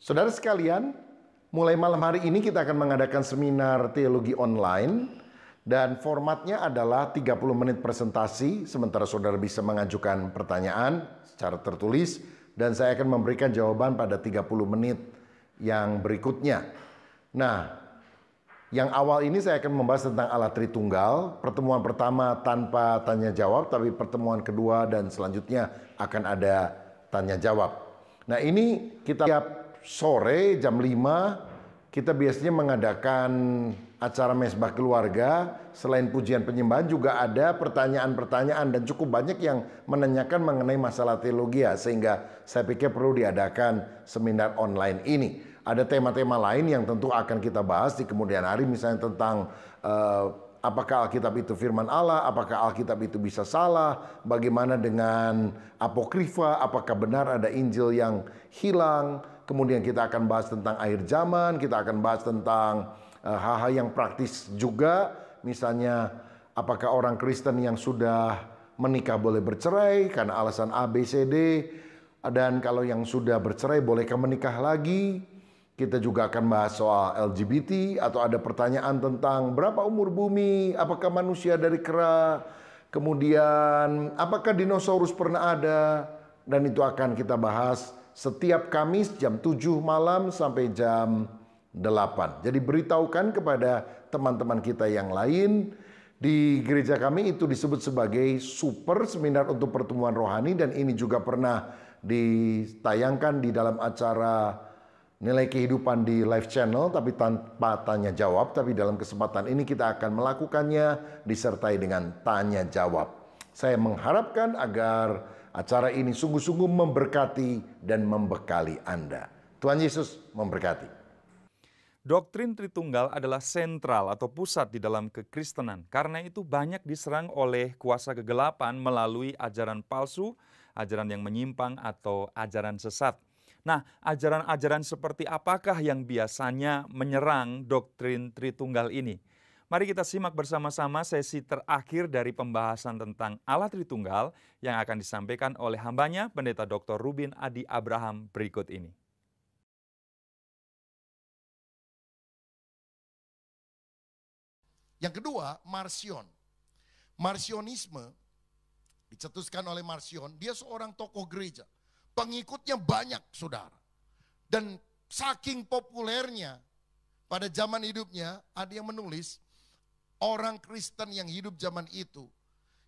Saudara sekalian, mulai malam hari ini kita akan mengadakan seminar teologi online dan formatnya adalah 30 menit presentasi sementara saudara bisa mengajukan pertanyaan secara tertulis dan saya akan memberikan jawaban pada 30 menit yang berikutnya. Nah, yang awal ini saya akan membahas tentang alat Tritunggal, pertemuan pertama tanpa tanya jawab, tapi pertemuan kedua dan selanjutnya akan ada tanya jawab. Nah, ini kita siap sore jam 5 kita biasanya mengadakan acara mesbah keluarga. Selain pujian penyembahan juga ada pertanyaan-pertanyaan dan cukup banyak yang menanyakan mengenai masalah teologi ya, sehingga saya pikir perlu diadakan seminar online ini. Ada tema-tema lain yang tentu akan kita bahas di kemudian hari misalnya tentang uh, apakah Alkitab itu firman Allah, apakah Alkitab itu bisa salah, bagaimana dengan apokrifa, apakah benar ada Injil yang hilang, kemudian kita akan bahas tentang akhir zaman, kita akan bahas tentang eh, hal-hal yang praktis juga, misalnya apakah orang Kristen yang sudah menikah boleh bercerai karena alasan A, B, C, D, dan kalau yang sudah bercerai bolehkah menikah lagi? Kita juga akan bahas soal LGBT atau ada pertanyaan tentang berapa umur bumi, apakah manusia dari kera, kemudian apakah dinosaurus pernah ada, dan itu akan kita bahas setiap Kamis jam 7 malam sampai jam 8. Jadi beritahukan kepada teman-teman kita yang lain di gereja kami itu disebut sebagai super seminar untuk pertemuan rohani dan ini juga pernah ditayangkan di dalam acara nilai kehidupan di live channel tapi tanpa tanya jawab tapi dalam kesempatan ini kita akan melakukannya disertai dengan tanya jawab. Saya mengharapkan agar acara ini sungguh-sungguh memberkati dan membekali Anda. Tuhan Yesus memberkati. Doktrin Tritunggal adalah sentral atau pusat di dalam kekristenan. Karena itu banyak diserang oleh kuasa kegelapan melalui ajaran palsu, ajaran yang menyimpang atau ajaran sesat. Nah, ajaran-ajaran seperti apakah yang biasanya menyerang doktrin Tritunggal ini? Mari kita simak bersama-sama sesi terakhir dari pembahasan tentang Allah Tritunggal yang akan disampaikan oleh hambanya Pendeta Dr. Rubin Adi Abraham berikut ini. Yang kedua, Marsion. Marsionisme dicetuskan oleh Marsion, dia seorang tokoh gereja. Pengikutnya banyak, saudara. Dan saking populernya, pada zaman hidupnya ada yang menulis, orang Kristen yang hidup zaman itu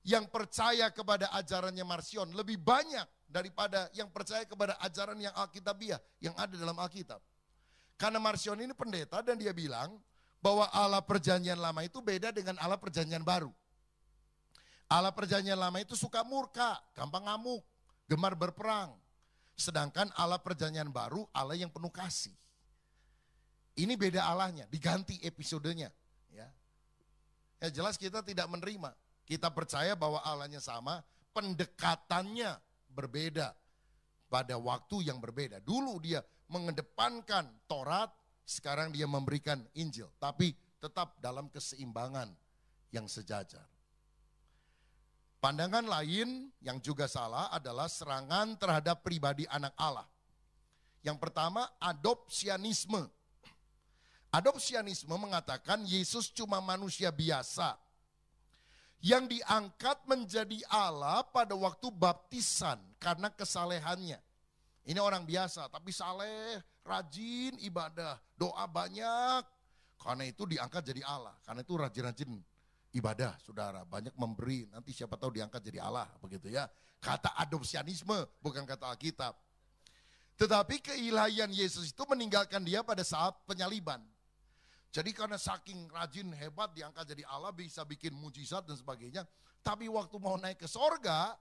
yang percaya kepada ajarannya Marsion lebih banyak daripada yang percaya kepada ajaran yang Alkitabiah yang ada dalam Alkitab. Karena Marsion ini pendeta dan dia bilang bahwa Allah perjanjian lama itu beda dengan Allah perjanjian baru. Allah perjanjian lama itu suka murka, gampang ngamuk, gemar berperang. Sedangkan Allah perjanjian baru Allah yang penuh kasih. Ini beda Allahnya, diganti episodenya. Ya jelas kita tidak menerima. Kita percaya bahwa Allahnya sama, pendekatannya berbeda pada waktu yang berbeda. Dulu dia mengedepankan Taurat, sekarang dia memberikan Injil, tapi tetap dalam keseimbangan yang sejajar. Pandangan lain yang juga salah adalah serangan terhadap pribadi anak Allah. Yang pertama, adopsianisme Adopsianisme mengatakan Yesus cuma manusia biasa yang diangkat menjadi Allah pada waktu baptisan karena kesalehannya. Ini orang biasa tapi saleh, rajin ibadah, doa banyak. Karena itu diangkat jadi Allah, karena itu rajin-rajin ibadah, saudara. Banyak memberi, nanti siapa tahu diangkat jadi Allah, begitu ya. Kata adopsianisme, bukan kata Alkitab. Tetapi keilahian Yesus itu meninggalkan dia pada saat penyaliban. Jadi karena saking rajin hebat diangkat jadi Allah bisa bikin mujizat dan sebagainya. Tapi waktu mau naik ke sorga,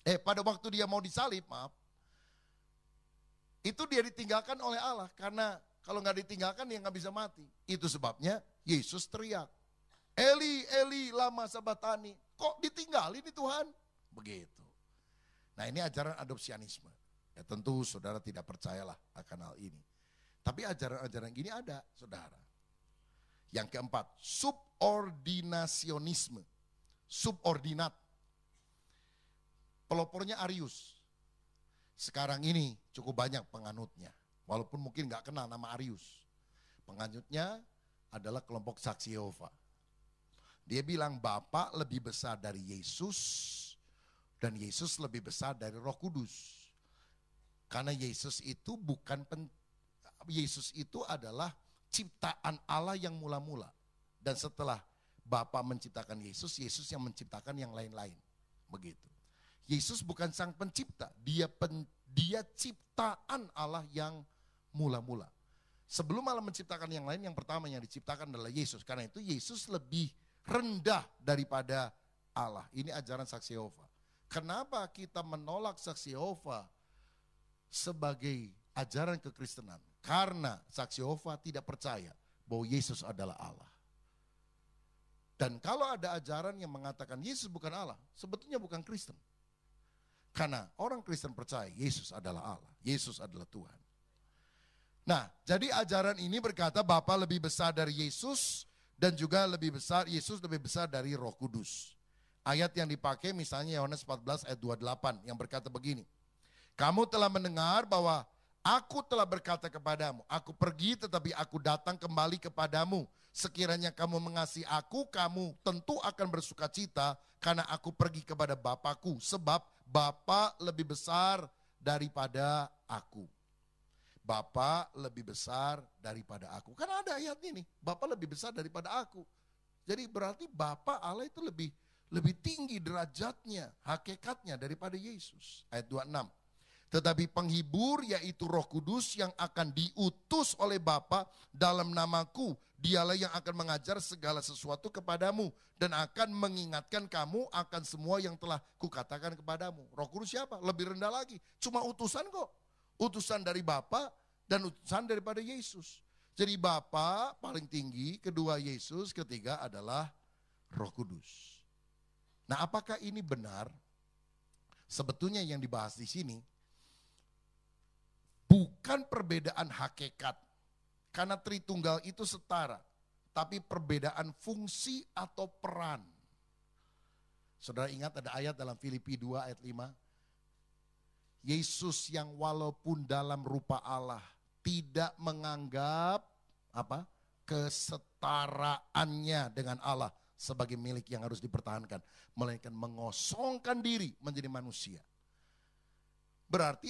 eh pada waktu dia mau disalib maaf, itu dia ditinggalkan oleh Allah karena kalau nggak ditinggalkan dia nggak bisa mati. Itu sebabnya Yesus teriak, Eli, Eli, lama sabatani. Kok ditinggalin ini Tuhan? Begitu. Nah ini ajaran adopsianisme. Ya tentu saudara tidak percayalah akan hal ini. Tapi ajaran-ajaran gini ada, saudara. Yang keempat, subordinasionisme. Subordinat. Pelopornya Arius. Sekarang ini cukup banyak penganutnya. Walaupun mungkin nggak kenal nama Arius. Penganutnya adalah kelompok saksi Yehova. Dia bilang Bapak lebih besar dari Yesus dan Yesus lebih besar dari Roh Kudus. Karena Yesus itu bukan pen, Yesus itu adalah ciptaan Allah yang mula-mula. Dan setelah Bapa menciptakan Yesus, Yesus yang menciptakan yang lain-lain. Begitu. Yesus bukan sang pencipta, dia pen, dia ciptaan Allah yang mula-mula. Sebelum Allah menciptakan yang lain, yang pertama yang diciptakan adalah Yesus. Karena itu Yesus lebih rendah daripada Allah. Ini ajaran saksi Yehova. Kenapa kita menolak saksi Yehova sebagai ajaran kekristenan? Karena saksi Yehova tidak percaya bahwa Yesus adalah Allah. Dan kalau ada ajaran yang mengatakan Yesus bukan Allah, sebetulnya bukan Kristen. Karena orang Kristen percaya Yesus adalah Allah, Yesus adalah Tuhan. Nah, jadi ajaran ini berkata Bapa lebih besar dari Yesus dan juga lebih besar Yesus lebih besar dari Roh Kudus. Ayat yang dipakai misalnya Yohanes 14 ayat 28 yang berkata begini. Kamu telah mendengar bahwa Aku telah berkata kepadamu, aku pergi tetapi aku datang kembali kepadamu. Sekiranya kamu mengasihi aku, kamu tentu akan bersuka cita karena aku pergi kepada Bapakku. Sebab Bapa lebih besar daripada aku. Bapa lebih besar daripada aku. Karena ada ayat ini, Bapa lebih besar daripada aku. Jadi berarti Bapa Allah itu lebih lebih tinggi derajatnya, hakikatnya daripada Yesus. Ayat 26. Tetapi penghibur yaitu roh kudus yang akan diutus oleh Bapa dalam namaku. Dialah yang akan mengajar segala sesuatu kepadamu. Dan akan mengingatkan kamu akan semua yang telah kukatakan kepadamu. Roh kudus siapa? Lebih rendah lagi. Cuma utusan kok. Utusan dari Bapa dan utusan daripada Yesus. Jadi Bapa paling tinggi, kedua Yesus, ketiga adalah roh kudus. Nah apakah ini benar? Sebetulnya yang dibahas di sini bukan perbedaan hakikat. Karena Tritunggal itu setara, tapi perbedaan fungsi atau peran. Saudara ingat ada ayat dalam Filipi 2 ayat 5. Yesus yang walaupun dalam rupa Allah tidak menganggap apa? kesetaraannya dengan Allah sebagai milik yang harus dipertahankan, melainkan mengosongkan diri menjadi manusia. Berarti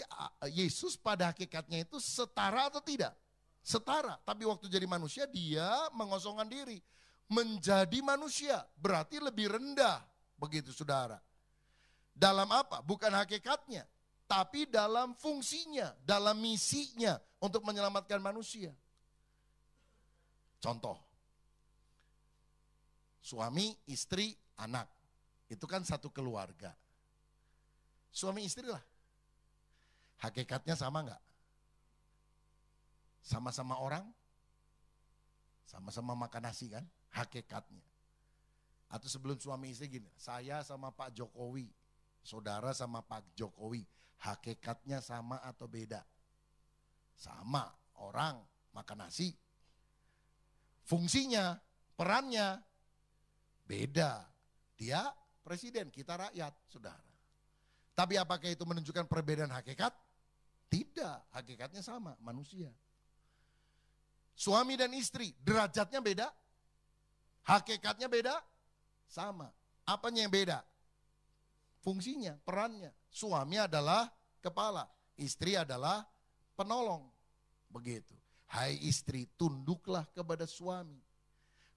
Yesus pada hakikatnya itu setara atau tidak? Setara, tapi waktu jadi manusia dia mengosongkan diri, menjadi manusia, berarti lebih rendah begitu Saudara. Dalam apa? Bukan hakikatnya, tapi dalam fungsinya, dalam misinya untuk menyelamatkan manusia. Contoh, suami, istri, anak. Itu kan satu keluarga. Suami istri lah Hakikatnya sama enggak? Sama-sama orang, sama-sama makan nasi kan? Hakikatnya. Atau sebelum suami istri gini, saya sama Pak Jokowi, saudara sama Pak Jokowi, hakikatnya sama atau beda? Sama, orang makan nasi. Fungsinya, perannya beda. Dia presiden, kita rakyat, saudara. Tapi apakah itu menunjukkan perbedaan hakikat? Tidak, hakikatnya sama, manusia. Suami dan istri, derajatnya beda, hakikatnya beda, sama. Apanya yang beda? Fungsinya, perannya. Suami adalah kepala, istri adalah penolong. Begitu. Hai istri, tunduklah kepada suami.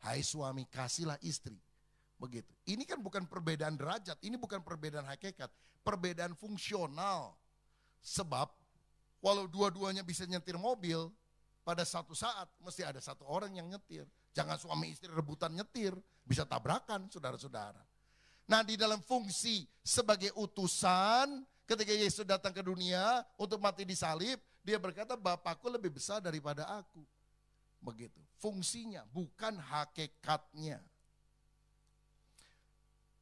Hai suami, kasihlah istri. Begitu. Ini kan bukan perbedaan derajat, ini bukan perbedaan hakikat, perbedaan fungsional. Sebab Walau dua-duanya bisa nyetir mobil, pada satu saat mesti ada satu orang yang nyetir. Jangan suami istri rebutan nyetir, bisa tabrakan saudara-saudara. Nah di dalam fungsi sebagai utusan ketika Yesus datang ke dunia untuk mati di salib, dia berkata Bapakku lebih besar daripada aku. Begitu, fungsinya bukan hakikatnya.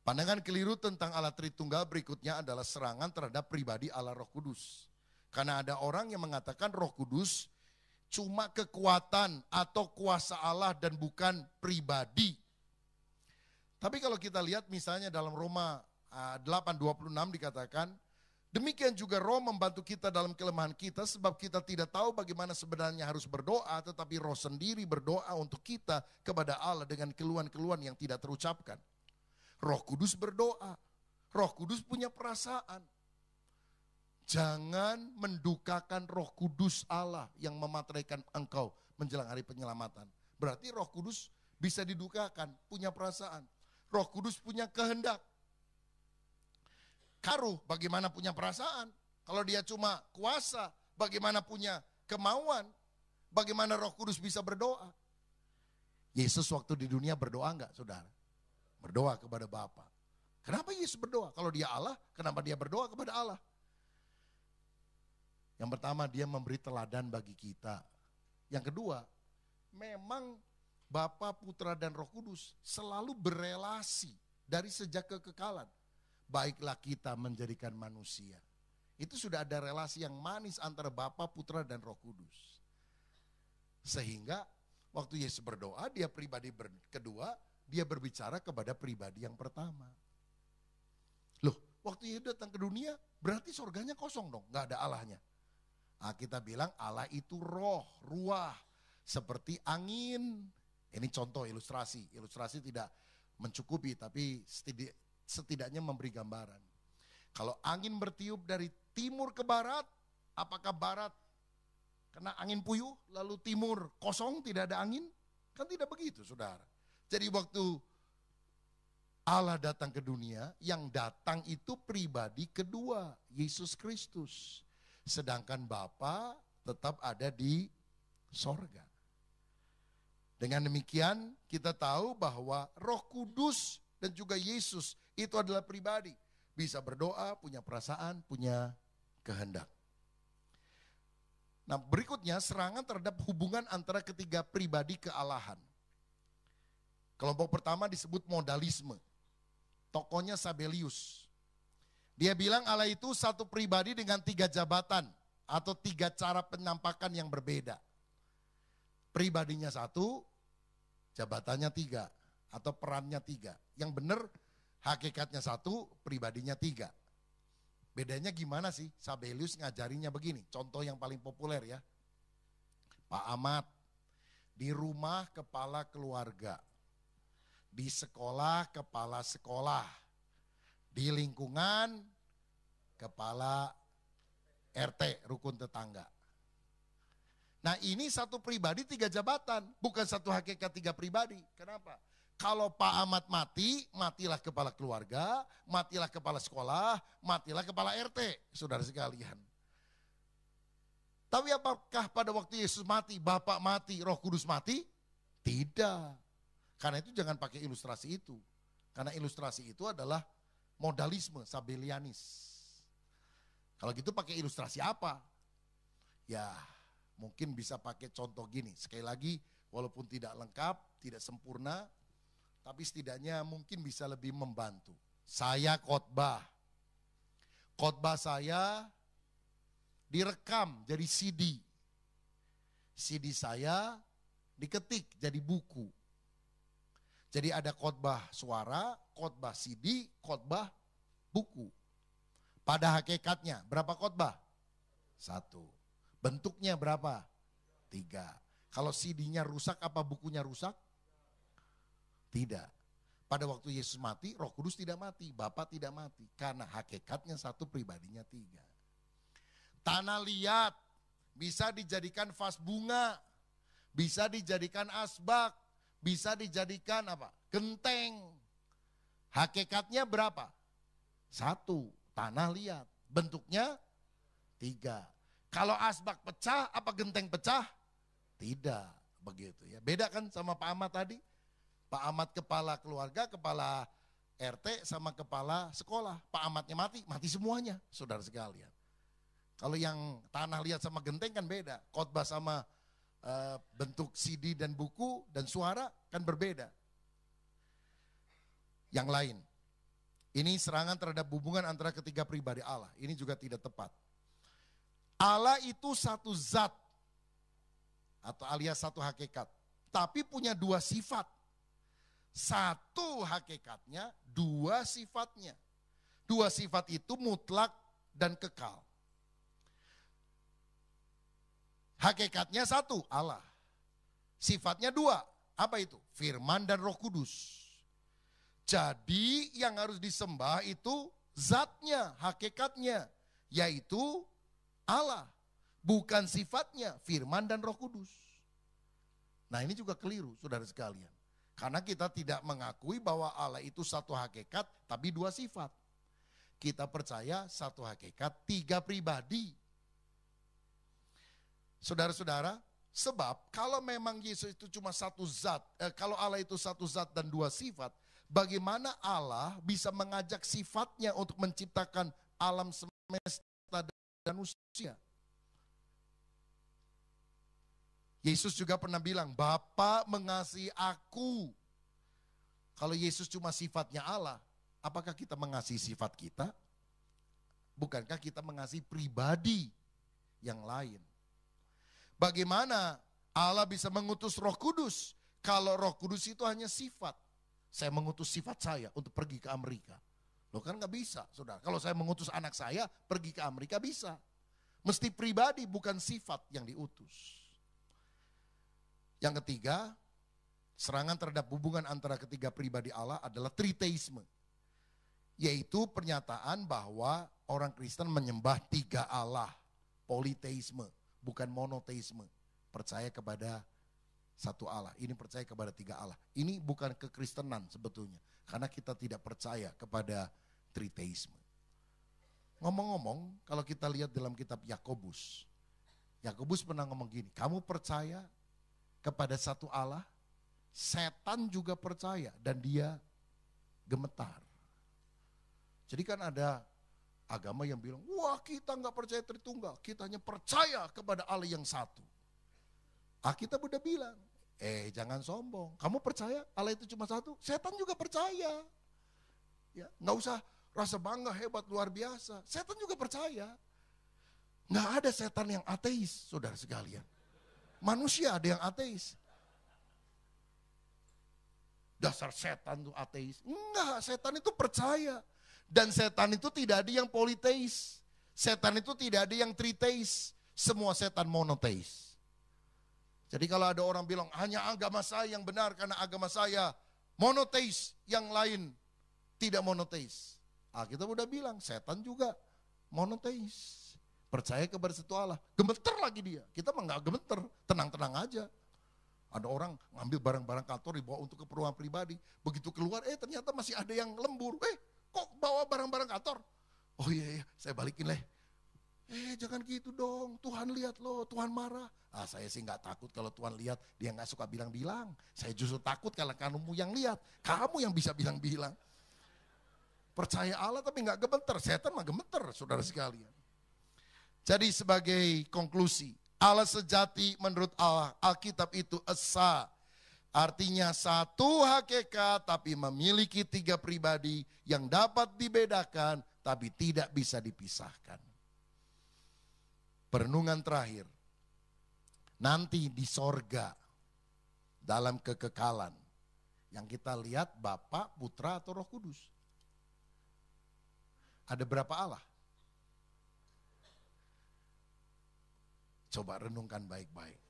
Pandangan keliru tentang alat Tritunggal berikutnya adalah serangan terhadap pribadi Allah Roh Kudus. Karena ada orang yang mengatakan Roh Kudus cuma kekuatan atau kuasa Allah dan bukan pribadi. Tapi kalau kita lihat misalnya dalam Roma 8:26 ah, dikatakan, demikian juga Roh membantu kita dalam kelemahan kita sebab kita tidak tahu bagaimana sebenarnya harus berdoa, tetapi Roh sendiri berdoa untuk kita kepada Allah dengan keluhan-keluhan yang tidak terucapkan. Roh Kudus berdoa, Roh Kudus punya perasaan, Jangan mendukakan roh kudus Allah yang memateraikan engkau menjelang hari penyelamatan. Berarti roh kudus bisa didukakan, punya perasaan. Roh kudus punya kehendak. Karuh bagaimana punya perasaan. Kalau dia cuma kuasa, bagaimana punya kemauan. Bagaimana roh kudus bisa berdoa. Yesus waktu di dunia berdoa enggak saudara? Berdoa kepada Bapa. Kenapa Yesus berdoa? Kalau dia Allah, kenapa dia berdoa kepada Allah? Yang pertama dia memberi teladan bagi kita. Yang kedua, memang Bapa, Putra dan Roh Kudus selalu berelasi dari sejak kekekalan. Baiklah kita menjadikan manusia. Itu sudah ada relasi yang manis antara Bapa, Putra dan Roh Kudus. Sehingga waktu Yesus berdoa, dia pribadi ber, kedua, dia berbicara kepada pribadi yang pertama. Loh, waktu Yesus datang ke dunia, berarti surganya kosong dong, nggak ada Allahnya. Nah, kita bilang Allah itu roh, ruah, seperti angin. Ini contoh ilustrasi, ilustrasi tidak mencukupi tapi setidak, setidaknya memberi gambaran. Kalau angin bertiup dari timur ke barat, apakah barat kena angin puyuh lalu timur kosong tidak ada angin? Kan tidak begitu saudara. Jadi waktu Allah datang ke dunia, yang datang itu pribadi kedua, Yesus Kristus. Sedangkan Bapa tetap ada di sorga. Dengan demikian kita tahu bahwa roh kudus dan juga Yesus itu adalah pribadi. Bisa berdoa, punya perasaan, punya kehendak. Nah berikutnya serangan terhadap hubungan antara ketiga pribadi kealahan. Kelompok pertama disebut modalisme. Tokonya Sabelius. Dia bilang Allah itu satu pribadi dengan tiga jabatan atau tiga cara penampakan yang berbeda. Pribadinya satu, jabatannya tiga atau perannya tiga. Yang benar hakikatnya satu, pribadinya tiga. Bedanya gimana sih? Sabelius ngajarinya begini, contoh yang paling populer ya. Pak Amat, di rumah kepala keluarga, di sekolah kepala sekolah, di lingkungan kepala RT rukun tetangga. Nah ini satu pribadi tiga jabatan, bukan satu hakikat tiga pribadi. Kenapa? Kalau Pak Ahmad mati, matilah kepala keluarga, matilah kepala sekolah, matilah kepala RT, saudara sekalian. Tapi apakah pada waktu Yesus mati, Bapak mati, Roh Kudus mati? Tidak. Karena itu jangan pakai ilustrasi itu. Karena ilustrasi itu adalah modalisme sabelianis. Kalau gitu pakai ilustrasi apa? Ya, mungkin bisa pakai contoh gini. Sekali lagi, walaupun tidak lengkap, tidak sempurna, tapi setidaknya mungkin bisa lebih membantu. Saya khotbah. Khotbah saya direkam jadi CD. CD saya diketik jadi buku. Jadi ada khotbah suara, khotbah CD, khotbah buku. Pada hakikatnya berapa khotbah? Satu. Bentuknya berapa? Tiga. Kalau CD-nya rusak apa bukunya rusak? Tidak. Pada waktu Yesus mati, roh kudus tidak mati, Bapak tidak mati. Karena hakikatnya satu, pribadinya tiga. Tanah liat bisa dijadikan vas bunga, bisa dijadikan asbak, bisa dijadikan apa? Genteng. Hakikatnya berapa? Satu, tanah liat. Bentuknya tiga. Kalau asbak pecah, apa genteng pecah? Tidak, begitu ya. Beda kan sama Pak Ahmad tadi? Pak Ahmad kepala keluarga, kepala RT sama kepala sekolah. Pak Ahmadnya mati, mati semuanya, saudara sekalian. Kalau yang tanah liat sama genteng kan beda. Khotbah sama Eh, bentuk CD dan buku dan suara kan berbeda. Yang lain, ini serangan terhadap hubungan antara ketiga pribadi Allah. Ini juga tidak tepat. Allah itu satu zat atau alias satu hakikat, tapi punya dua sifat. Satu hakikatnya, dua sifatnya. Dua sifat itu mutlak dan kekal. Hakikatnya satu, Allah. Sifatnya dua, apa itu? Firman dan roh kudus. Jadi yang harus disembah itu zatnya, hakikatnya, yaitu Allah. Bukan sifatnya, firman dan roh kudus. Nah ini juga keliru saudara sekalian. Karena kita tidak mengakui bahwa Allah itu satu hakikat tapi dua sifat. Kita percaya satu hakikat, tiga pribadi. Saudara-saudara, sebab kalau memang Yesus itu cuma satu zat, eh, kalau Allah itu satu zat dan dua sifat, bagaimana Allah bisa mengajak sifatnya untuk menciptakan alam semesta dan manusia? Yesus juga pernah bilang, Bapa mengasihi aku. Kalau Yesus cuma sifatnya Allah, apakah kita mengasihi sifat kita? Bukankah kita mengasihi pribadi yang lain? Bagaimana Allah bisa mengutus Roh Kudus kalau Roh Kudus itu hanya sifat? Saya mengutus sifat saya untuk pergi ke Amerika. Loh kan nggak bisa, saudara. Kalau saya mengutus anak saya pergi ke Amerika bisa. Mesti pribadi bukan sifat yang diutus. Yang ketiga, serangan terhadap hubungan antara ketiga pribadi Allah adalah triteisme. Yaitu pernyataan bahwa orang Kristen menyembah tiga Allah, politeisme bukan monoteisme. Percaya kepada satu Allah, ini percaya kepada tiga Allah. Ini bukan kekristenan sebetulnya, karena kita tidak percaya kepada triteisme. Ngomong-ngomong, kalau kita lihat dalam kitab Yakobus, Yakobus pernah ngomong gini, kamu percaya kepada satu Allah, setan juga percaya dan dia gemetar. Jadi kan ada Agama yang bilang, wah kita nggak percaya Tritunggal, kita hanya percaya kepada Allah yang satu. Ah kita udah bilang, eh jangan sombong, kamu percaya Allah itu cuma satu, setan juga percaya. Ya, nggak usah rasa bangga hebat luar biasa, setan juga percaya. Nggak ada setan yang ateis, saudara sekalian. Manusia ada yang ateis. Dasar setan tuh ateis. Enggak, setan itu percaya. Dan setan itu tidak ada yang politeis. Setan itu tidak ada yang triteis. Semua setan monoteis. Jadi kalau ada orang bilang hanya agama saya yang benar karena agama saya monoteis, yang lain tidak monoteis. Ah, kita udah bilang setan juga monoteis. Percaya kepada satu Allah. Gemeter lagi dia. Kita mah gak gemeter, tenang-tenang aja. Ada orang ngambil barang-barang kantor dibawa untuk keperluan pribadi. Begitu keluar, eh ternyata masih ada yang lembur. Eh kok bawa barang-barang kantor? Oh iya, iya, saya balikin leh. Eh jangan gitu dong, Tuhan lihat loh, Tuhan marah. Ah saya sih nggak takut kalau Tuhan lihat, dia nggak suka bilang-bilang. Saya justru takut kalau kamu yang lihat, kamu yang bisa bilang-bilang. Percaya Allah tapi nggak gemeter, setan mah gemeter saudara sekalian. Jadi sebagai konklusi, Allah sejati menurut Allah, Alkitab itu esa Artinya satu hakikat tapi memiliki tiga pribadi yang dapat dibedakan tapi tidak bisa dipisahkan. Perenungan terakhir. Nanti di sorga dalam kekekalan yang kita lihat Bapak, Putra atau Roh Kudus. Ada berapa Allah? Coba renungkan baik-baik.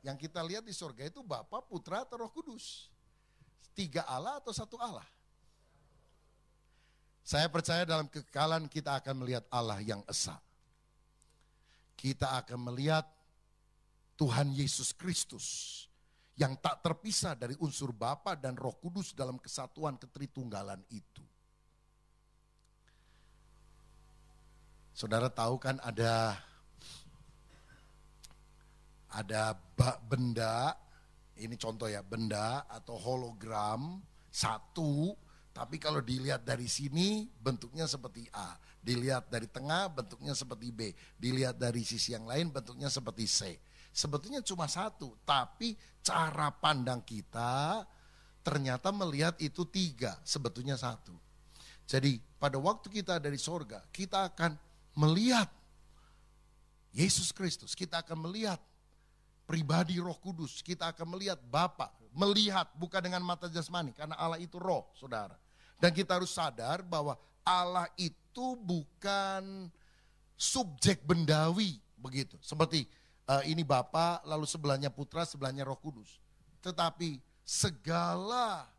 Yang kita lihat di sorga itu Bapa, Putra, atau Roh Kudus. Tiga Allah atau satu Allah. Saya percaya dalam kekekalan kita akan melihat Allah yang esa. Kita akan melihat Tuhan Yesus Kristus yang tak terpisah dari unsur Bapa dan Roh Kudus dalam kesatuan ketritunggalan itu. Saudara tahu kan ada ada benda, ini contoh ya, benda atau hologram satu, tapi kalau dilihat dari sini bentuknya seperti A, dilihat dari tengah bentuknya seperti B, dilihat dari sisi yang lain bentuknya seperti C. Sebetulnya cuma satu, tapi cara pandang kita ternyata melihat itu tiga, sebetulnya satu. Jadi pada waktu kita dari sorga, kita akan melihat Yesus Kristus. Kita akan melihat pribadi Roh Kudus, kita akan melihat Bapa, melihat bukan dengan mata jasmani karena Allah itu roh, Saudara. Dan kita harus sadar bahwa Allah itu bukan subjek bendawi begitu. Seperti uh, ini Bapa, lalu sebelahnya Putra, sebelahnya Roh Kudus. Tetapi segala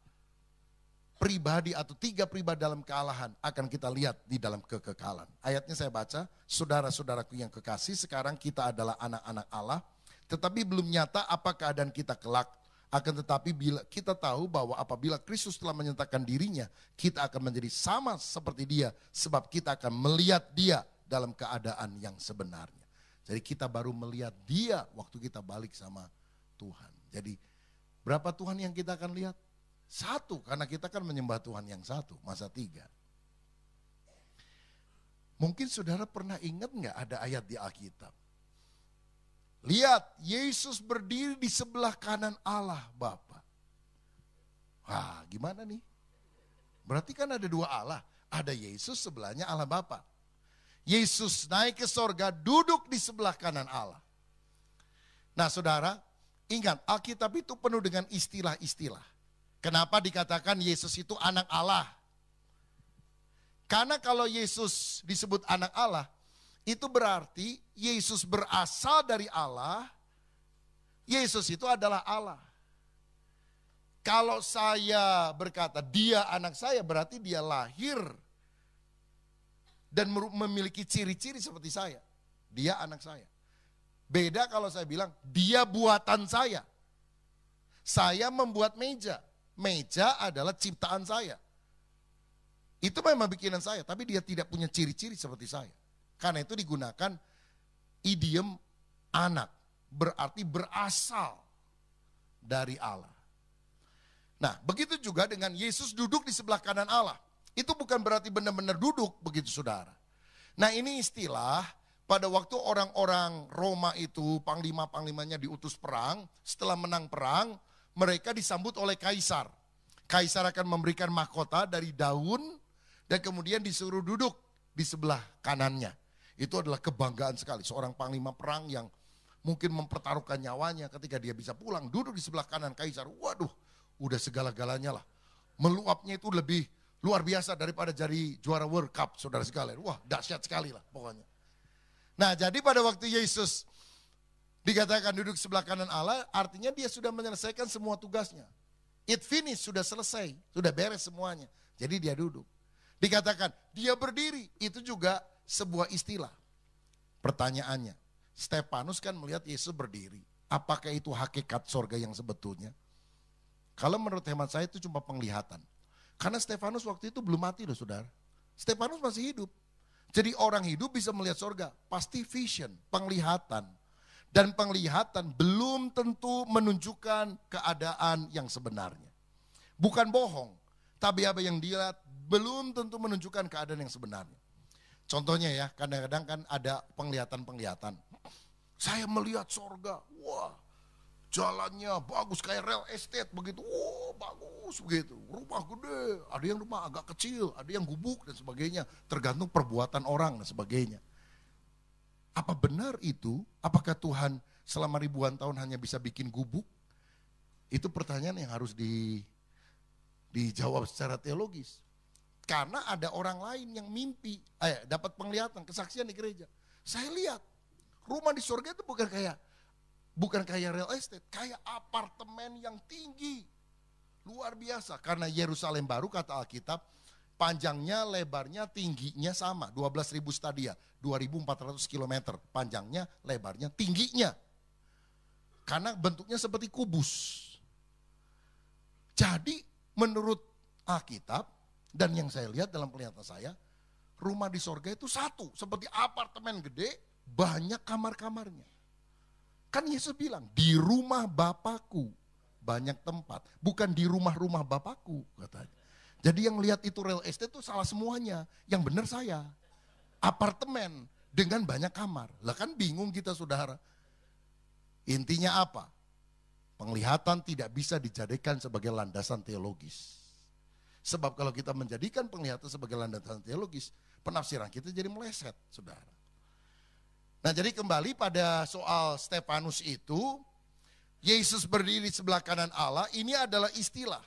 pribadi atau tiga pribadi dalam kealahan akan kita lihat di dalam kekekalan. Ayatnya saya baca, saudara-saudaraku yang kekasih, sekarang kita adalah anak-anak Allah tetapi belum nyata apa keadaan kita kelak. Akan tetapi bila kita tahu bahwa apabila Kristus telah menyatakan dirinya, kita akan menjadi sama seperti dia sebab kita akan melihat dia dalam keadaan yang sebenarnya. Jadi kita baru melihat dia waktu kita balik sama Tuhan. Jadi berapa Tuhan yang kita akan lihat? Satu, karena kita kan menyembah Tuhan yang satu, masa tiga. Mungkin saudara pernah ingat nggak ada ayat di Alkitab? Lihat, Yesus berdiri di sebelah kanan Allah Bapa. Wah, gimana nih? Berarti kan ada dua Allah. Ada Yesus, sebelahnya Allah Bapa. Yesus naik ke sorga, duduk di sebelah kanan Allah. Nah saudara, ingat Alkitab itu penuh dengan istilah-istilah. Kenapa dikatakan Yesus itu anak Allah? Karena kalau Yesus disebut anak Allah, itu berarti Yesus berasal dari Allah. Yesus itu adalah Allah. Kalau saya berkata dia anak saya berarti dia lahir dan memiliki ciri-ciri seperti saya. Dia anak saya. Beda kalau saya bilang dia buatan saya. Saya membuat meja. Meja adalah ciptaan saya. Itu memang bikinan saya, tapi dia tidak punya ciri-ciri seperti saya. Karena itu digunakan idiom anak, berarti berasal dari Allah. Nah, begitu juga dengan Yesus duduk di sebelah kanan Allah. Itu bukan berarti benar-benar duduk begitu saudara. Nah ini istilah pada waktu orang-orang Roma itu panglima-panglimanya diutus perang, setelah menang perang, mereka disambut oleh kaisar. Kaisar akan memberikan mahkota dari daun dan kemudian disuruh duduk di sebelah kanannya. Itu adalah kebanggaan sekali. Seorang panglima perang yang mungkin mempertaruhkan nyawanya ketika dia bisa pulang. Duduk di sebelah kanan kaisar. Waduh, udah segala-galanya lah. Meluapnya itu lebih luar biasa daripada jadi juara World Cup, saudara sekalian. Wah, dahsyat sekali lah pokoknya. Nah, jadi pada waktu Yesus dikatakan duduk sebelah kanan Allah, artinya dia sudah menyelesaikan semua tugasnya. It finish, sudah selesai, sudah beres semuanya. Jadi dia duduk. Dikatakan, dia berdiri, itu juga sebuah istilah. Pertanyaannya, Stefanus kan melihat Yesus berdiri. Apakah itu hakikat sorga yang sebetulnya? Kalau menurut hemat saya itu cuma penglihatan. Karena Stefanus waktu itu belum mati loh saudara. Stefanus masih hidup. Jadi orang hidup bisa melihat sorga. Pasti vision, penglihatan. Dan penglihatan belum tentu menunjukkan keadaan yang sebenarnya. Bukan bohong, tapi apa yang dilihat belum tentu menunjukkan keadaan yang sebenarnya. Contohnya ya, kadang-kadang kan ada penglihatan-penglihatan. Saya melihat sorga, wah jalannya bagus kayak real estate begitu, wah oh, bagus begitu, rumah gede, ada yang rumah agak kecil, ada yang gubuk dan sebagainya, tergantung perbuatan orang dan sebagainya. Apa benar itu? Apakah Tuhan selama ribuan tahun hanya bisa bikin gubuk? Itu pertanyaan yang harus di, dijawab secara teologis. Karena ada orang lain yang mimpi, eh, dapat penglihatan, kesaksian di gereja. Saya lihat, rumah di surga itu bukan kayak bukan kayak real estate, kayak apartemen yang tinggi. Luar biasa, karena Yerusalem baru kata Alkitab, panjangnya, lebarnya, tingginya sama, 12.000 stadia, 2.400 km, panjangnya, lebarnya, tingginya. Karena bentuknya seperti kubus. Jadi menurut Alkitab, dan yang saya lihat dalam penglihatan saya, rumah di sorga itu satu, seperti apartemen gede, banyak kamar-kamarnya. Kan Yesus bilang, di rumah Bapakku banyak tempat, bukan di rumah-rumah Bapakku katanya. Jadi yang lihat itu real estate itu salah semuanya, yang benar saya. Apartemen dengan banyak kamar. Lah kan bingung kita saudara. Intinya apa? Penglihatan tidak bisa dijadikan sebagai landasan teologis. Sebab kalau kita menjadikan penglihatan sebagai landasan teologis, penafsiran kita jadi meleset, saudara. Nah jadi kembali pada soal Stefanus itu, Yesus berdiri sebelah kanan Allah, ini adalah istilah.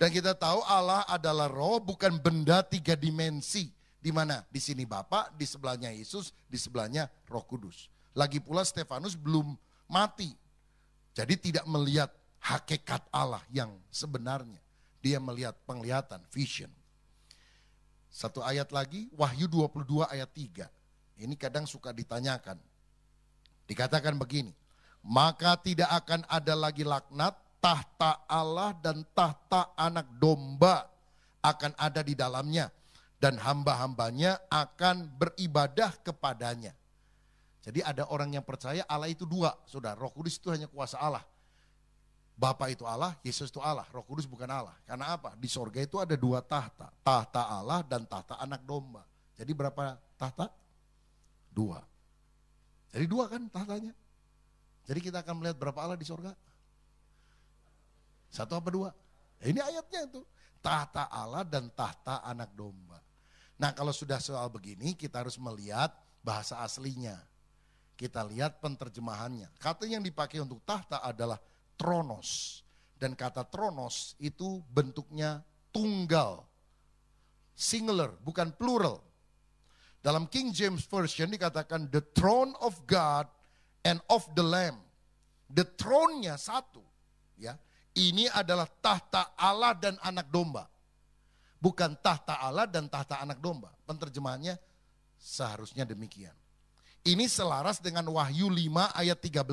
Dan kita tahu Allah adalah roh bukan benda tiga dimensi. Di mana? Di sini Bapak, di sebelahnya Yesus, di sebelahnya Roh Kudus. Lagi pula Stefanus belum mati. Jadi tidak melihat hakikat Allah yang sebenarnya. Dia melihat penglihatan, vision. Satu ayat lagi, Wahyu 22 ayat 3. Ini kadang suka ditanyakan. Dikatakan begini, maka tidak akan ada lagi laknat, tahta Allah dan tahta anak domba akan ada di dalamnya. Dan hamba-hambanya akan beribadah kepadanya. Jadi ada orang yang percaya Allah itu dua, saudara. Roh Kudus itu hanya kuasa Allah. Bapa itu Allah, Yesus itu Allah, Roh Kudus bukan Allah. Karena apa? Di sorga itu ada dua tahta, tahta Allah dan tahta anak domba. Jadi berapa tahta? Dua. Jadi dua kan tahtanya. Jadi kita akan melihat berapa Allah di sorga? Satu apa dua? Ya ini ayatnya itu. Tahta Allah dan tahta anak domba. Nah kalau sudah soal begini kita harus melihat bahasa aslinya. Kita lihat penterjemahannya. Kata yang dipakai untuk tahta adalah tronos. Dan kata tronos itu bentuknya tunggal. Singular, bukan plural. Dalam King James Version dikatakan the throne of God and of the Lamb. The throne-nya satu. ya Ini adalah tahta Allah dan anak domba. Bukan tahta Allah dan tahta anak domba. Penterjemahannya seharusnya demikian. Ini selaras dengan Wahyu 5 ayat 13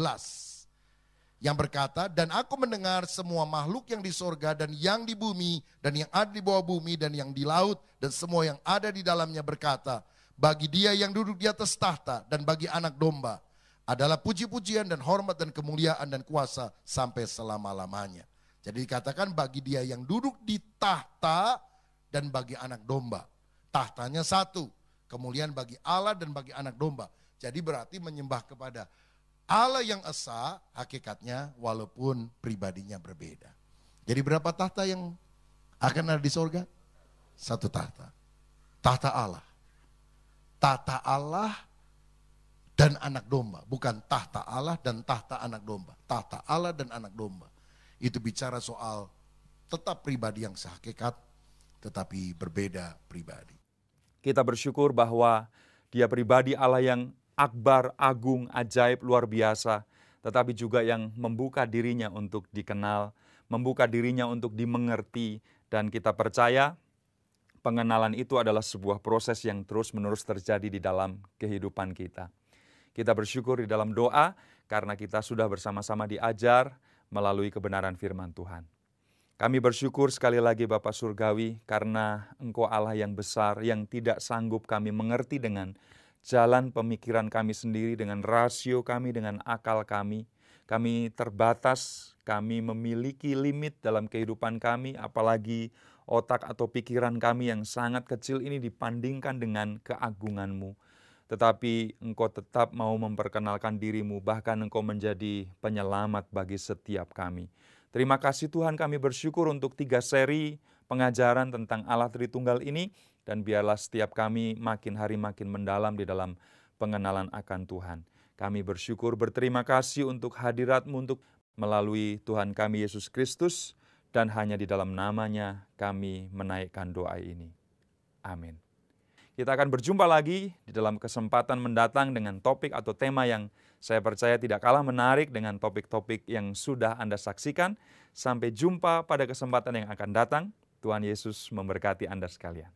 yang berkata, dan aku mendengar semua makhluk yang di sorga dan yang di bumi, dan yang ada di bawah bumi, dan yang di laut, dan semua yang ada di dalamnya berkata, bagi dia yang duduk di atas tahta, dan bagi anak domba, adalah puji-pujian dan hormat dan kemuliaan dan kuasa sampai selama-lamanya. Jadi dikatakan bagi dia yang duduk di tahta dan bagi anak domba. Tahtanya satu, kemuliaan bagi Allah dan bagi anak domba. Jadi berarti menyembah kepada Allah yang esa hakikatnya walaupun pribadinya berbeda. Jadi berapa tahta yang akan ada di sorga? Satu tahta. Tahta Allah. Tahta Allah dan anak domba. Bukan tahta Allah dan tahta anak domba. Tahta Allah dan anak domba. Itu bicara soal tetap pribadi yang sehakikat tetapi berbeda pribadi. Kita bersyukur bahwa dia pribadi Allah yang akbar, agung, ajaib, luar biasa, tetapi juga yang membuka dirinya untuk dikenal, membuka dirinya untuk dimengerti, dan kita percaya pengenalan itu adalah sebuah proses yang terus-menerus terjadi di dalam kehidupan kita. Kita bersyukur di dalam doa karena kita sudah bersama-sama diajar melalui kebenaran firman Tuhan. Kami bersyukur sekali lagi Bapak Surgawi karena Engkau Allah yang besar yang tidak sanggup kami mengerti dengan jalan pemikiran kami sendiri, dengan rasio kami, dengan akal kami. Kami terbatas, kami memiliki limit dalam kehidupan kami, apalagi otak atau pikiran kami yang sangat kecil ini dipandingkan dengan keagunganmu. Tetapi engkau tetap mau memperkenalkan dirimu, bahkan engkau menjadi penyelamat bagi setiap kami. Terima kasih Tuhan kami bersyukur untuk tiga seri pengajaran tentang Allah Tritunggal ini dan biarlah setiap kami makin hari makin mendalam di dalam pengenalan akan Tuhan. Kami bersyukur berterima kasih untuk hadiratmu untuk melalui Tuhan kami Yesus Kristus dan hanya di dalam namanya kami menaikkan doa ini. Amin. Kita akan berjumpa lagi di dalam kesempatan mendatang dengan topik atau tema yang saya percaya tidak kalah menarik dengan topik-topik yang sudah Anda saksikan. Sampai jumpa pada kesempatan yang akan datang. Tuhan Yesus memberkati Anda sekalian.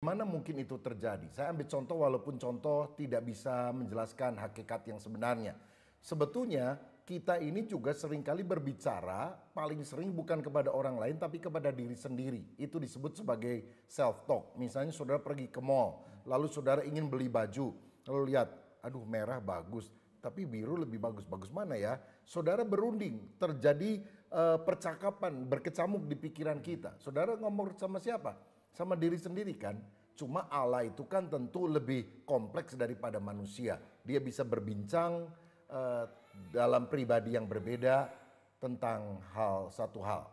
Mana mungkin itu terjadi? Saya ambil contoh walaupun contoh tidak bisa menjelaskan hakikat yang sebenarnya. Sebetulnya kita ini juga seringkali berbicara paling sering bukan kepada orang lain tapi kepada diri sendiri. Itu disebut sebagai self talk. Misalnya saudara pergi ke mall, lalu saudara ingin beli baju, lalu lihat, aduh merah bagus, tapi biru lebih bagus. Bagus mana ya? Saudara berunding, terjadi uh, percakapan berkecamuk di pikiran kita. Saudara ngomong sama siapa? sama diri sendiri kan. Cuma Allah itu kan tentu lebih kompleks daripada manusia. Dia bisa berbincang uh, dalam pribadi yang berbeda tentang hal satu hal.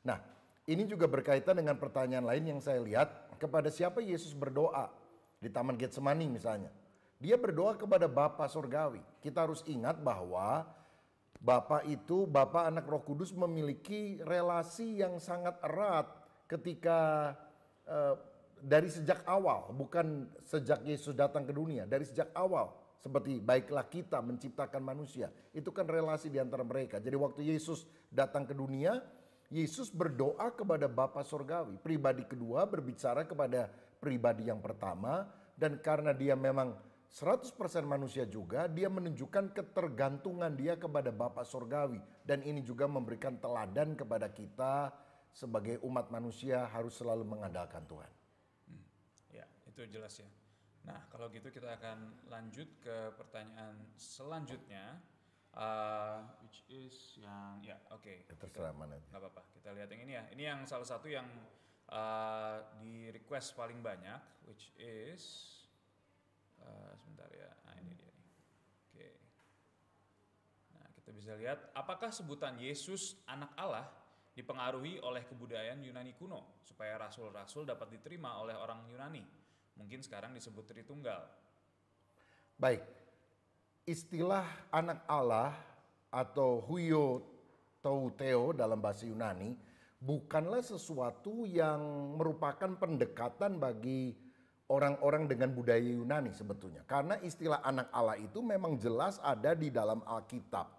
Nah, ini juga berkaitan dengan pertanyaan lain yang saya lihat kepada siapa Yesus berdoa di Taman Getsemani misalnya. Dia berdoa kepada Bapa Sorgawi. Kita harus ingat bahwa Bapa itu, Bapa Anak Roh Kudus memiliki relasi yang sangat erat ketika Eh, dari sejak awal, bukan sejak Yesus datang ke dunia, dari sejak awal seperti baiklah kita menciptakan manusia. Itu kan relasi di antara mereka. Jadi waktu Yesus datang ke dunia, Yesus berdoa kepada Bapa Surgawi, Pribadi kedua berbicara kepada pribadi yang pertama. Dan karena dia memang 100% manusia juga, dia menunjukkan ketergantungan dia kepada Bapa Surgawi, Dan ini juga memberikan teladan kepada kita sebagai umat manusia harus selalu mengandalkan Tuhan. Hmm. Ya, itu jelas ya. Nah, kalau gitu kita akan lanjut ke pertanyaan selanjutnya. Uh, which is yang ya oke okay. Ya, terserah mana Gak apa-apa kita lihat yang ini ya ini yang salah satu yang uh, di request paling banyak which is uh, sebentar ya nah ini dia oke okay. nah kita bisa lihat apakah sebutan Yesus anak Allah dipengaruhi oleh kebudayaan Yunani kuno supaya rasul-rasul dapat diterima oleh orang Yunani. Mungkin sekarang disebut Tritunggal. Baik. Istilah anak Allah atau huyo touteo dalam bahasa Yunani bukanlah sesuatu yang merupakan pendekatan bagi orang-orang dengan budaya Yunani sebetulnya. Karena istilah anak Allah itu memang jelas ada di dalam Alkitab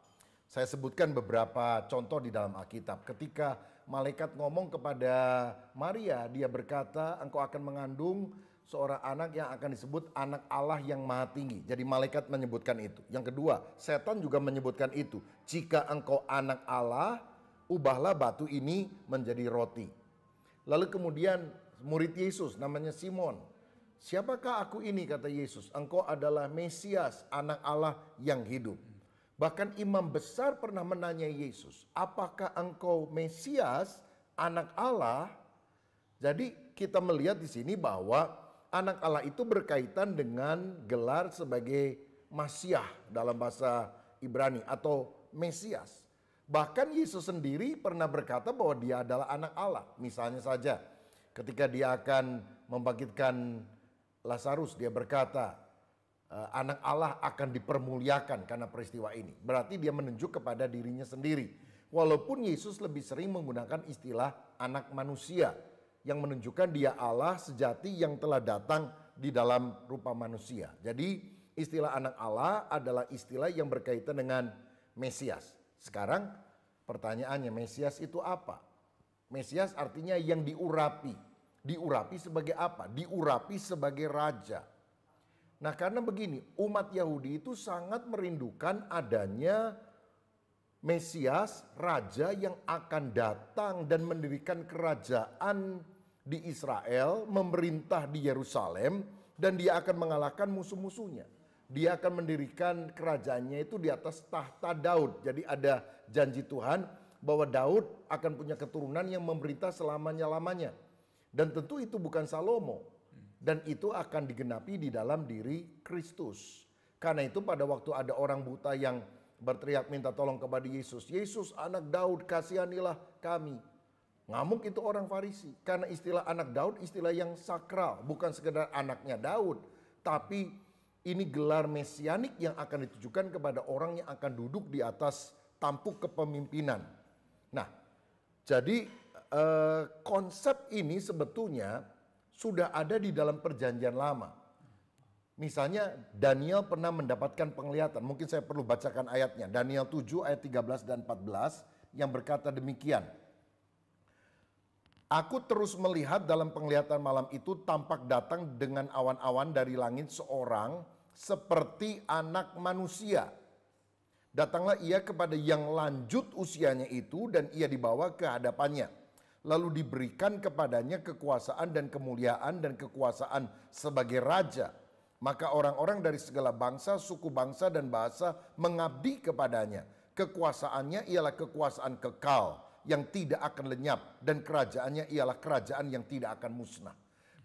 saya sebutkan beberapa contoh di dalam Alkitab. Ketika malaikat ngomong kepada Maria, dia berkata, engkau akan mengandung seorang anak yang akan disebut anak Allah yang maha tinggi. Jadi malaikat menyebutkan itu. Yang kedua, setan juga menyebutkan itu. Jika engkau anak Allah, ubahlah batu ini menjadi roti. Lalu kemudian murid Yesus namanya Simon. Siapakah aku ini kata Yesus? Engkau adalah Mesias, anak Allah yang hidup. Bahkan imam besar pernah menanyai Yesus, apakah engkau Mesias, anak Allah? Jadi kita melihat di sini bahwa anak Allah itu berkaitan dengan gelar sebagai Masiah dalam bahasa Ibrani atau Mesias. Bahkan Yesus sendiri pernah berkata bahwa dia adalah anak Allah. Misalnya saja ketika dia akan membangkitkan Lazarus, dia berkata, Eh, anak Allah akan dipermuliakan karena peristiwa ini. Berarti dia menunjuk kepada dirinya sendiri. Walaupun Yesus lebih sering menggunakan istilah anak manusia yang menunjukkan dia Allah sejati yang telah datang di dalam rupa manusia. Jadi istilah anak Allah adalah istilah yang berkaitan dengan Mesias. Sekarang pertanyaannya Mesias itu apa? Mesias artinya yang diurapi. Diurapi sebagai apa? Diurapi sebagai raja Nah, karena begini, umat Yahudi itu sangat merindukan adanya Mesias, raja yang akan datang dan mendirikan kerajaan di Israel, memerintah di Yerusalem, dan dia akan mengalahkan musuh-musuhnya. Dia akan mendirikan kerajaannya itu di atas tahta Daud. Jadi ada janji Tuhan bahwa Daud akan punya keturunan yang memerintah selamanya-lamanya. Dan tentu itu bukan Salomo, dan itu akan digenapi di dalam diri Kristus. Karena itu pada waktu ada orang buta yang berteriak minta tolong kepada Yesus. Yesus anak Daud kasihanilah kami. Ngamuk itu orang Farisi. Karena istilah anak Daud istilah yang sakral. Bukan sekedar anaknya Daud. Tapi ini gelar mesianik yang akan ditujukan kepada orang yang akan duduk di atas tampuk kepemimpinan. Nah, jadi eh, konsep ini sebetulnya sudah ada di dalam perjanjian lama. Misalnya Daniel pernah mendapatkan penglihatan, mungkin saya perlu bacakan ayatnya. Daniel 7 ayat 13 dan 14 yang berkata demikian. Aku terus melihat dalam penglihatan malam itu tampak datang dengan awan-awan dari langit seorang seperti anak manusia. Datanglah ia kepada yang lanjut usianya itu dan ia dibawa ke hadapannya lalu diberikan kepadanya kekuasaan dan kemuliaan dan kekuasaan sebagai raja. Maka orang-orang dari segala bangsa, suku bangsa dan bahasa mengabdi kepadanya. Kekuasaannya ialah kekuasaan kekal yang tidak akan lenyap dan kerajaannya ialah kerajaan yang tidak akan musnah.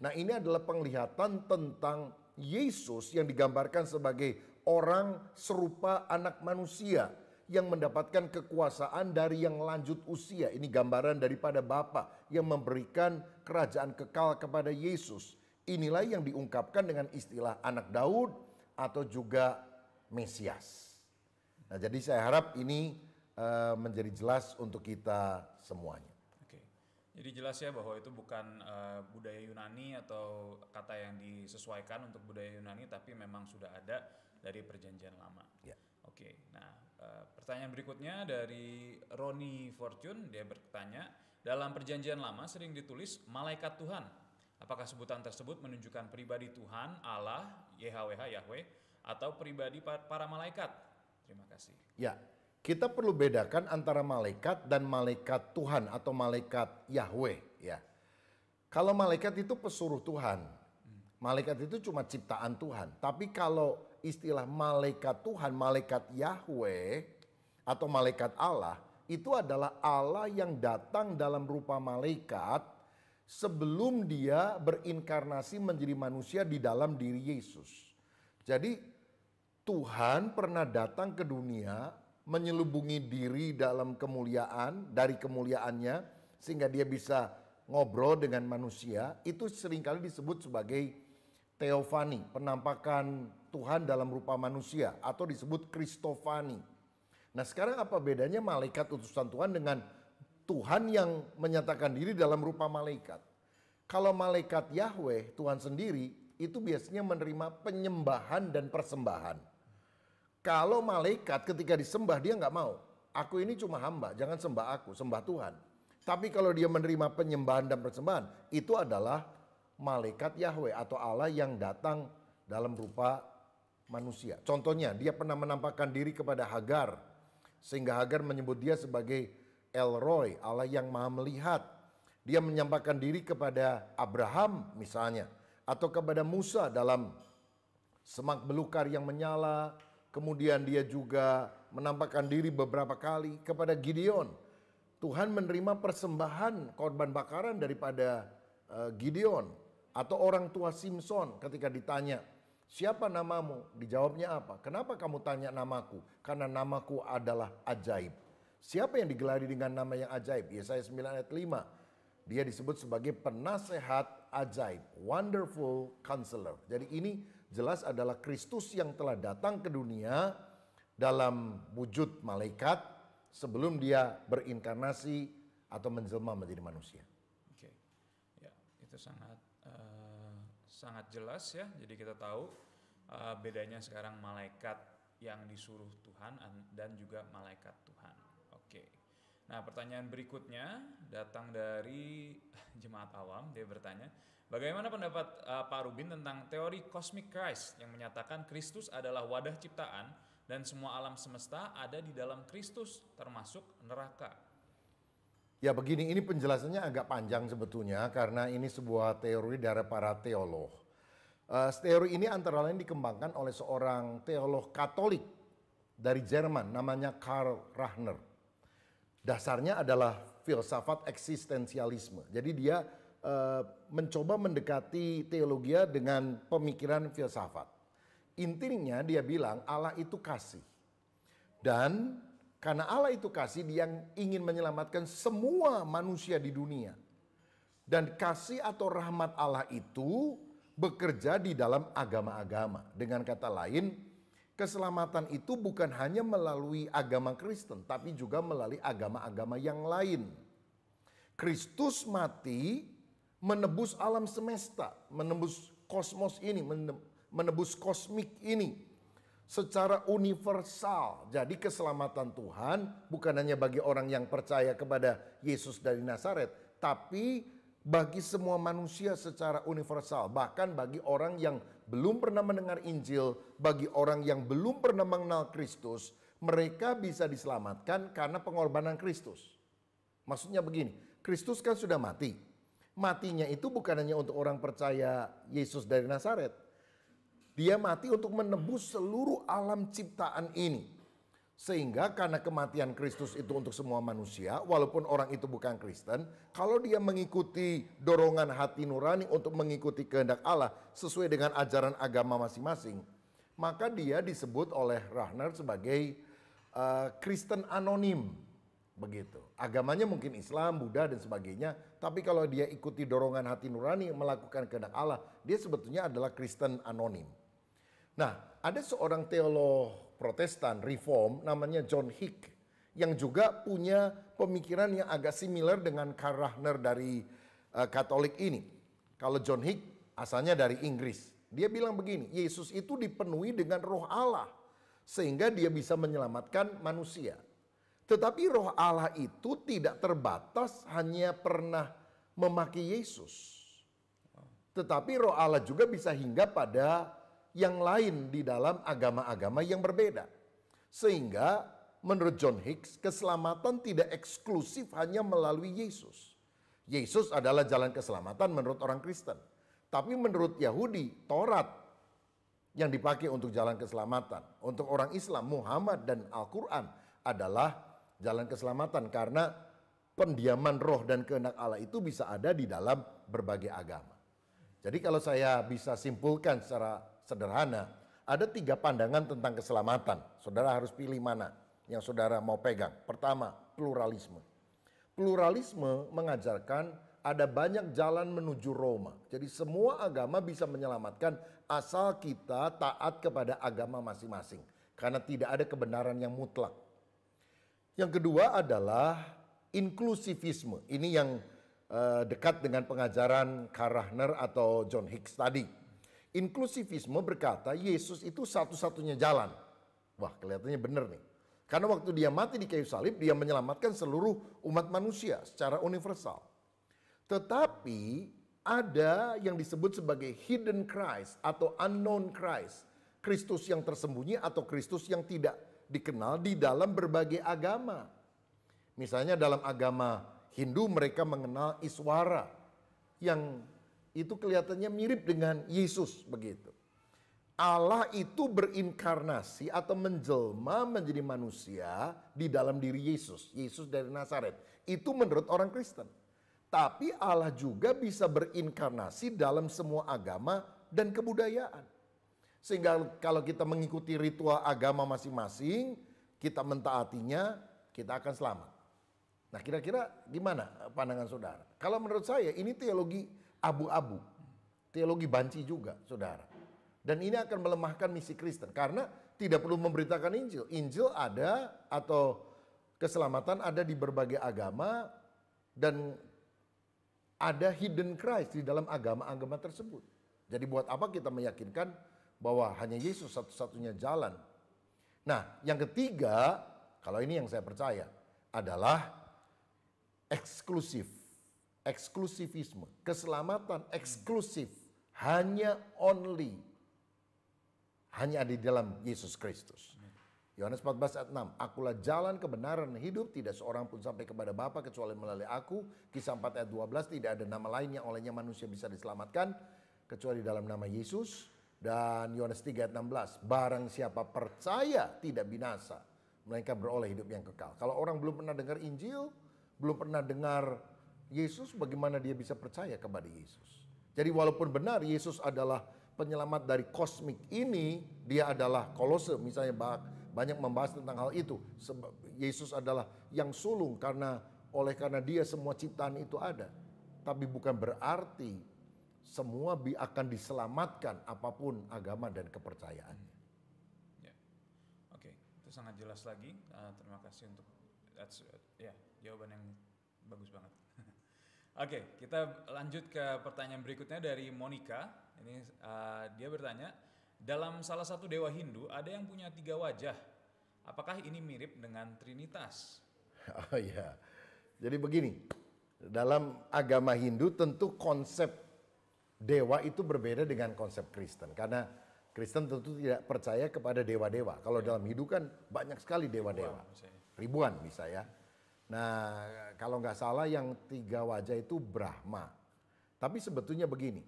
Nah, ini adalah penglihatan tentang Yesus yang digambarkan sebagai orang serupa anak manusia yang mendapatkan kekuasaan dari yang lanjut usia. Ini gambaran daripada Bapa yang memberikan kerajaan kekal kepada Yesus. Inilah yang diungkapkan dengan istilah anak Daud atau juga Mesias. Nah, jadi saya harap ini uh, menjadi jelas untuk kita semuanya. Jadi jelas ya bahwa itu bukan uh, budaya Yunani atau kata yang disesuaikan untuk budaya Yunani, tapi memang sudah ada dari Perjanjian Lama. Yeah. Oke, nah Eh, pertanyaan berikutnya dari Roni Fortune, dia bertanya, dalam perjanjian lama sering ditulis malaikat Tuhan. Apakah sebutan tersebut menunjukkan pribadi Tuhan, Allah, YHWH, Yahweh, atau pribadi para malaikat? Terima kasih. Ya, kita perlu bedakan antara malaikat dan malaikat Tuhan atau malaikat Yahweh. Ya, kalau malaikat itu pesuruh Tuhan, hmm. malaikat itu cuma ciptaan Tuhan. Tapi kalau istilah malaikat Tuhan, malaikat Yahweh atau malaikat Allah itu adalah Allah yang datang dalam rupa malaikat sebelum dia berinkarnasi menjadi manusia di dalam diri Yesus. Jadi Tuhan pernah datang ke dunia menyelubungi diri dalam kemuliaan dari kemuliaannya sehingga dia bisa ngobrol dengan manusia itu seringkali disebut sebagai teofani, penampakan Tuhan dalam rupa manusia atau disebut Kristofani. Nah sekarang apa bedanya malaikat utusan Tuhan dengan Tuhan yang menyatakan diri dalam rupa malaikat? Kalau malaikat Yahweh, Tuhan sendiri, itu biasanya menerima penyembahan dan persembahan. Kalau malaikat ketika disembah dia nggak mau. Aku ini cuma hamba, jangan sembah aku, sembah Tuhan. Tapi kalau dia menerima penyembahan dan persembahan, itu adalah malaikat Yahweh atau Allah yang datang dalam rupa manusia. Contohnya, dia pernah menampakkan diri kepada Hagar, sehingga Hagar menyebut dia sebagai Elroy, Allah yang maha melihat. Dia menyampaikan diri kepada Abraham misalnya, atau kepada Musa dalam semak belukar yang menyala, kemudian dia juga menampakkan diri beberapa kali kepada Gideon. Tuhan menerima persembahan korban bakaran daripada eh, Gideon atau orang tua Simpson ketika ditanya Siapa namamu? Dijawabnya apa? Kenapa kamu tanya namaku? Karena namaku adalah ajaib. Siapa yang digelari dengan nama yang ajaib? Yesaya 9 ayat 5. Dia disebut sebagai penasehat ajaib, wonderful counselor. Jadi ini jelas adalah Kristus yang telah datang ke dunia dalam wujud malaikat sebelum dia berinkarnasi atau menjelma menjadi manusia. Oke. Ya, itu sangat sangat jelas ya. Jadi kita tahu uh, bedanya sekarang malaikat yang disuruh Tuhan dan juga malaikat Tuhan. Oke. Nah, pertanyaan berikutnya datang dari jemaat awam. Dia bertanya, "Bagaimana pendapat uh, Pak Rubin tentang teori cosmic Christ yang menyatakan Kristus adalah wadah ciptaan dan semua alam semesta ada di dalam Kristus termasuk neraka?" Ya begini, ini penjelasannya agak panjang sebetulnya karena ini sebuah teori dari para teolog. Uh, teori ini antara lain dikembangkan oleh seorang teolog Katolik dari Jerman namanya Karl Rahner. Dasarnya adalah filsafat eksistensialisme. Jadi dia uh, mencoba mendekati teologia dengan pemikiran filsafat. Intinya dia bilang Allah itu kasih. Dan karena Allah itu kasih yang ingin menyelamatkan semua manusia di dunia. Dan kasih atau rahmat Allah itu bekerja di dalam agama-agama. Dengan kata lain, keselamatan itu bukan hanya melalui agama Kristen, tapi juga melalui agama-agama yang lain. Kristus mati menebus alam semesta, menebus kosmos ini, menebus kosmik ini secara universal. Jadi keselamatan Tuhan bukan hanya bagi orang yang percaya kepada Yesus dari Nazaret, tapi bagi semua manusia secara universal, bahkan bagi orang yang belum pernah mendengar Injil, bagi orang yang belum pernah mengenal Kristus, mereka bisa diselamatkan karena pengorbanan Kristus. Maksudnya begini, Kristus kan sudah mati. Matinya itu bukan hanya untuk orang percaya Yesus dari Nazaret, dia mati untuk menebus seluruh alam ciptaan ini. Sehingga karena kematian Kristus itu untuk semua manusia, walaupun orang itu bukan Kristen, kalau dia mengikuti dorongan hati nurani untuk mengikuti kehendak Allah sesuai dengan ajaran agama masing-masing, maka dia disebut oleh Rahner sebagai uh, Kristen anonim. Begitu. Agamanya mungkin Islam, Buddha dan sebagainya, tapi kalau dia ikuti dorongan hati nurani melakukan kehendak Allah, dia sebetulnya adalah Kristen anonim. Nah, ada seorang teolog Protestan reform namanya John Hick yang juga punya pemikiran yang agak similar dengan Karl Rahner dari uh, Katolik ini. Kalau John Hick asalnya dari Inggris. Dia bilang begini, Yesus itu dipenuhi dengan roh Allah sehingga dia bisa menyelamatkan manusia. Tetapi roh Allah itu tidak terbatas hanya pernah memaki Yesus. Tetapi roh Allah juga bisa hingga pada yang lain di dalam agama-agama yang berbeda. Sehingga menurut John Hicks, keselamatan tidak eksklusif hanya melalui Yesus. Yesus adalah jalan keselamatan menurut orang Kristen. Tapi menurut Yahudi, Taurat yang dipakai untuk jalan keselamatan. Untuk orang Islam, Muhammad dan Al-Quran adalah jalan keselamatan. Karena pendiaman roh dan kehendak Allah itu bisa ada di dalam berbagai agama. Jadi kalau saya bisa simpulkan secara sederhana, ada tiga pandangan tentang keselamatan. Saudara harus pilih mana yang saudara mau pegang. Pertama, pluralisme. Pluralisme mengajarkan ada banyak jalan menuju Roma. Jadi semua agama bisa menyelamatkan asal kita taat kepada agama masing-masing. Karena tidak ada kebenaran yang mutlak. Yang kedua adalah inklusivisme. Ini yang uh, dekat dengan pengajaran Karahner atau John Hicks tadi Inklusivisme berkata Yesus itu satu-satunya jalan. Wah, kelihatannya benar nih. Karena waktu dia mati di kayu salib, dia menyelamatkan seluruh umat manusia secara universal. Tetapi ada yang disebut sebagai hidden Christ atau unknown Christ. Kristus yang tersembunyi atau Kristus yang tidak dikenal di dalam berbagai agama. Misalnya dalam agama Hindu mereka mengenal Iswara yang itu kelihatannya mirip dengan Yesus begitu. Allah itu berinkarnasi atau menjelma menjadi manusia di dalam diri Yesus, Yesus dari Nazaret. Itu menurut orang Kristen. Tapi Allah juga bisa berinkarnasi dalam semua agama dan kebudayaan. Sehingga kalau kita mengikuti ritual agama masing-masing, kita mentaatinya, kita akan selamat. Nah kira-kira gimana pandangan saudara? Kalau menurut saya ini teologi abu-abu. Teologi banci juga, saudara. Dan ini akan melemahkan misi Kristen karena tidak perlu memberitakan Injil. Injil ada atau keselamatan ada di berbagai agama dan ada hidden Christ di dalam agama-agama tersebut. Jadi buat apa kita meyakinkan bahwa hanya Yesus satu-satunya jalan? Nah, yang ketiga, kalau ini yang saya percaya adalah eksklusif eksklusivisme, keselamatan eksklusif hanya only hanya ada di dalam Yesus Kristus. Yohanes 14 ayat 6, akulah jalan kebenaran hidup, tidak seorang pun sampai kepada Bapa kecuali melalui aku. Kisah 4 ayat 12, tidak ada nama lain yang olehnya manusia bisa diselamatkan kecuali dalam nama Yesus. Dan Yohanes 3 ayat 16, barang siapa percaya tidak binasa, melainkan beroleh hidup yang kekal. Kalau orang belum pernah dengar Injil, belum pernah dengar Yesus bagaimana dia bisa percaya kepada Yesus. Jadi walaupun benar Yesus adalah penyelamat dari kosmik ini, dia adalah kolose misalnya banyak membahas tentang hal itu. Yesus adalah yang sulung karena oleh karena dia semua ciptaan itu ada. Tapi bukan berarti semua bi akan diselamatkan apapun agama dan kepercayaannya. Hmm. Ya. Oke, okay. itu sangat jelas lagi. Uh, terima kasih untuk that's, uh, ya yeah, jawaban yang bagus banget. Oke, okay, kita lanjut ke pertanyaan berikutnya dari Monica. Ini uh, dia bertanya, dalam salah satu dewa Hindu ada yang punya tiga wajah. Apakah ini mirip dengan Trinitas? Oh iya. Jadi begini, dalam agama Hindu tentu konsep dewa itu berbeda dengan konsep Kristen karena Kristen tentu tidak percaya kepada dewa-dewa. Kalau iya. dalam Hindu kan banyak sekali dewa-dewa. Ribuan, bisa Ribuan misalnya Nah, kalau nggak salah yang tiga wajah itu Brahma. Tapi sebetulnya begini,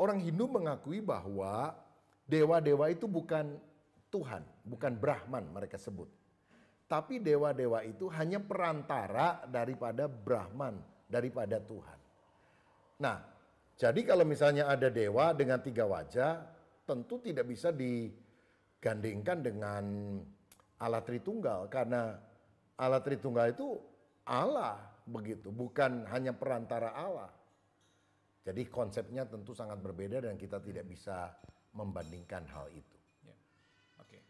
orang Hindu mengakui bahwa dewa-dewa itu bukan Tuhan, bukan Brahman mereka sebut. Tapi dewa-dewa itu hanya perantara daripada Brahman, daripada Tuhan. Nah, jadi kalau misalnya ada dewa dengan tiga wajah, tentu tidak bisa digandingkan dengan alat Tritunggal karena alat Tritunggal itu Allah begitu, bukan hanya perantara Allah. Jadi konsepnya tentu sangat berbeda dan kita tidak hmm. bisa membandingkan hal itu. Ya. Oke. Okay.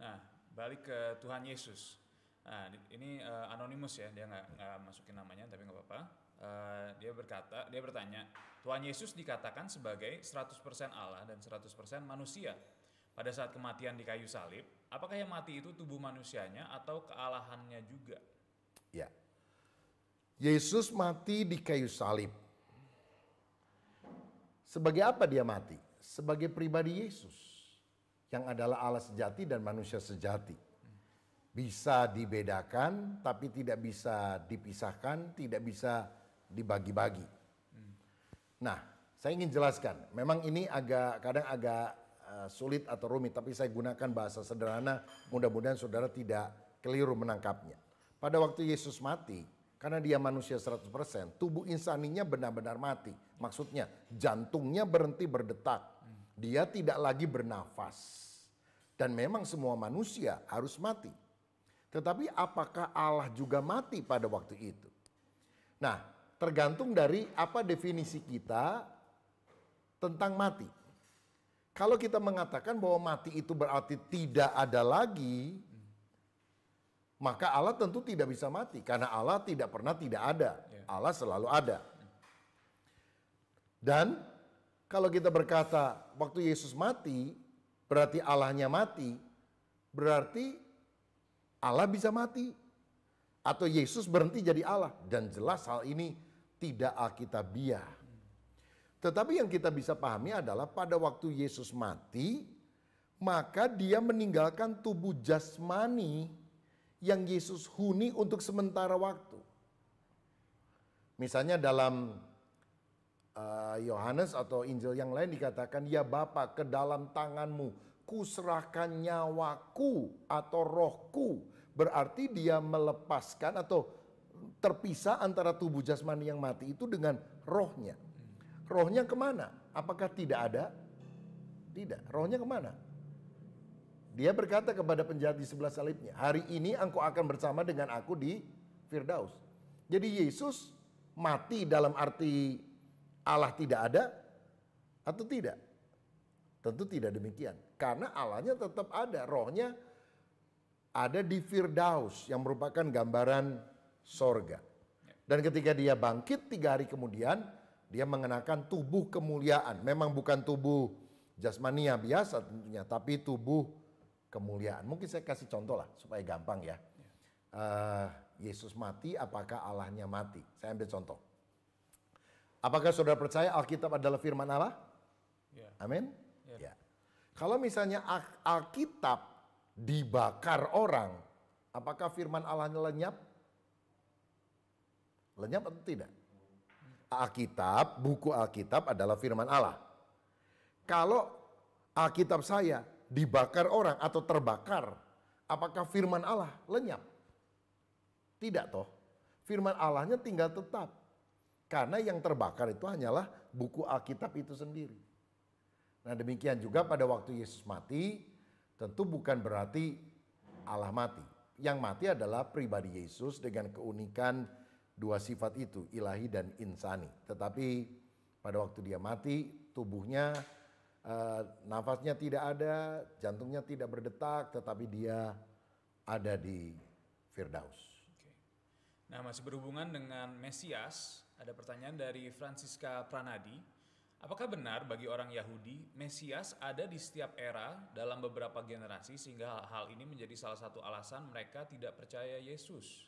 Nah, balik ke Tuhan Yesus. Nah, ini uh, anonimus ya, dia nggak masukin namanya tapi nggak apa-apa. Uh, dia berkata, dia bertanya, Tuhan Yesus dikatakan sebagai 100% Allah dan 100% manusia. Pada saat kematian di kayu salib, apakah yang mati itu tubuh manusianya atau kealahannya juga? Ya. Yesus mati di kayu salib. Sebagai apa dia mati? Sebagai pribadi Yesus yang adalah Allah sejati dan manusia sejati. Bisa dibedakan tapi tidak bisa dipisahkan, tidak bisa dibagi-bagi. Nah, saya ingin jelaskan. Memang ini agak kadang agak eh, sulit atau rumit tapi saya gunakan bahasa sederhana, mudah-mudahan saudara tidak keliru menangkapnya. Pada waktu Yesus mati, karena dia manusia 100%, tubuh insaninya benar-benar mati. Maksudnya jantungnya berhenti berdetak. Dia tidak lagi bernafas. Dan memang semua manusia harus mati. Tetapi apakah Allah juga mati pada waktu itu? Nah, tergantung dari apa definisi kita tentang mati. Kalau kita mengatakan bahwa mati itu berarti tidak ada lagi, maka Allah tentu tidak bisa mati karena Allah tidak pernah tidak ada. Ya. Allah selalu ada. Dan kalau kita berkata waktu Yesus mati berarti Allahnya mati, berarti Allah bisa mati atau Yesus berhenti jadi Allah dan jelas hal ini tidak alkitabiah. Tetapi yang kita bisa pahami adalah pada waktu Yesus mati, maka dia meninggalkan tubuh jasmani yang Yesus huni untuk sementara waktu. Misalnya dalam eh, Yohanes uh, atau Injil yang lain dikatakan, "Ya Bapa, ke dalam tanganmu kuserahkan nyawaku atau rohku." Berarti dia melepaskan atau terpisah antara tubuh jasmani yang mati itu dengan rohnya. Rohnya kemana? Apakah tidak ada? Tidak. Rohnya kemana? Dia berkata kepada penjahat di sebelah salibnya, hari ini engkau akan bersama dengan aku di Firdaus. Jadi Yesus mati dalam arti Allah tidak ada atau tidak? Tentu tidak demikian. Karena Allahnya tetap ada, rohnya ada di Firdaus yang merupakan gambaran sorga. Dan ketika dia bangkit tiga hari kemudian, dia mengenakan tubuh kemuliaan. Memang bukan tubuh jasmania biasa tentunya, tapi tubuh kemuliaan. Mungkin saya kasih contoh lah supaya gampang ya. Uh, Yesus mati, apakah Allahnya mati? Saya ambil contoh. Apakah saudara percaya Alkitab adalah firman Allah? Yeah. Amin. Yeah. Ya. Kalau misalnya Alkitab dibakar orang, apakah firman Allahnya lenyap? Lenyap atau tidak? Alkitab, buku Alkitab adalah firman Allah. Kalau Alkitab saya dibakar orang atau terbakar, apakah firman Allah lenyap? Tidak toh. Firman Allahnya tinggal tetap. Karena yang terbakar itu hanyalah buku Alkitab itu sendiri. Nah demikian juga pada waktu Yesus mati, tentu bukan berarti Allah mati. Yang mati adalah pribadi Yesus dengan keunikan dua sifat itu, ilahi dan insani. Tetapi pada waktu dia mati, tubuhnya uh, nafasnya tidak ada, jantungnya tidak berdetak, tetapi dia ada di Firdaus. Nah, masih berhubungan dengan Mesias, ada pertanyaan dari Francisca Pranadi. Apakah benar bagi orang Yahudi Mesias ada di setiap era dalam beberapa generasi sehingga hal-hal ini menjadi salah satu alasan mereka tidak percaya Yesus?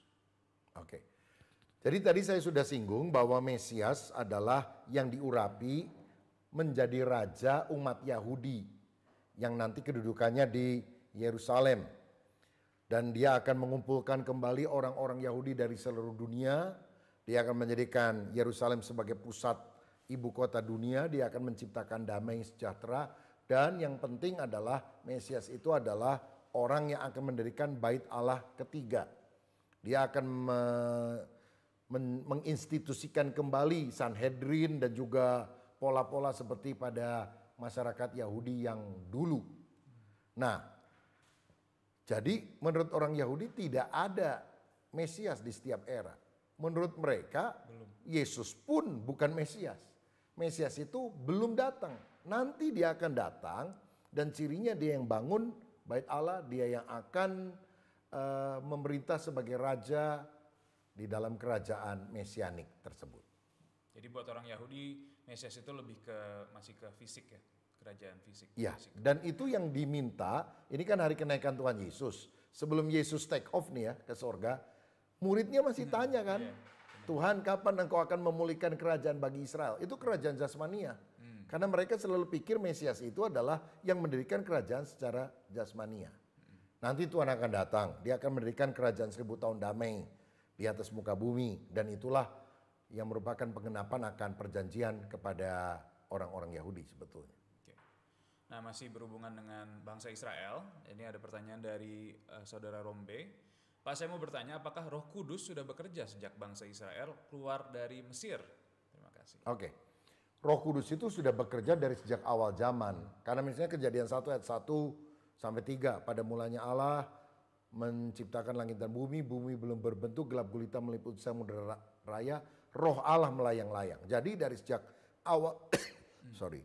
Oke. Jadi tadi saya sudah singgung bahwa Mesias adalah yang diurapi menjadi raja umat Yahudi yang nanti kedudukannya di Yerusalem. Dan dia akan mengumpulkan kembali orang-orang Yahudi dari seluruh dunia. Dia akan menjadikan Yerusalem sebagai pusat ibu kota dunia. Dia akan menciptakan damai sejahtera. Dan yang penting adalah Mesias itu adalah orang yang akan mendirikan bait Allah ketiga. Dia akan me, men, menginstitusikan kembali Sanhedrin dan juga pola-pola seperti pada masyarakat Yahudi yang dulu. Nah, jadi menurut orang Yahudi tidak ada Mesias di setiap era. Menurut mereka, belum. Yesus pun bukan Mesias. Mesias itu belum datang. Nanti dia akan datang dan cirinya dia yang bangun Baik Allah, dia yang akan uh, memerintah sebagai raja di dalam kerajaan mesianik tersebut. Jadi buat orang Yahudi Mesias itu lebih ke masih ke fisik ya, kerajaan fisik. Iya. Dan itu yang diminta, ini kan hari kenaikan Tuhan Yesus. Sebelum Yesus take off nih ya ke sorga, muridnya masih hmm. tanya kan, yeah. Tuhan kapan engkau akan memulihkan kerajaan bagi Israel? Itu kerajaan jasmania. Hmm. Karena mereka selalu pikir Mesias itu adalah yang mendirikan kerajaan secara jasmania. Hmm. Nanti Tuhan akan datang, dia akan mendirikan kerajaan seribu tahun damai di atas muka bumi. Dan itulah yang merupakan pengenapan akan perjanjian kepada orang-orang Yahudi sebetulnya. Nah, masih berhubungan dengan bangsa Israel, ini ada pertanyaan dari uh, saudara Rombe. Pak, saya mau bertanya apakah Roh Kudus sudah bekerja sejak bangsa Israel keluar dari Mesir? Terima kasih. Oke. Roh Kudus itu sudah bekerja dari sejak awal zaman. Karena misalnya kejadian 1 ayat 1 sampai 3, pada mulanya Allah menciptakan langit dan bumi, bumi belum berbentuk, gelap gulita meliputi samudera raya, roh Allah melayang-layang. Jadi dari sejak awal sorry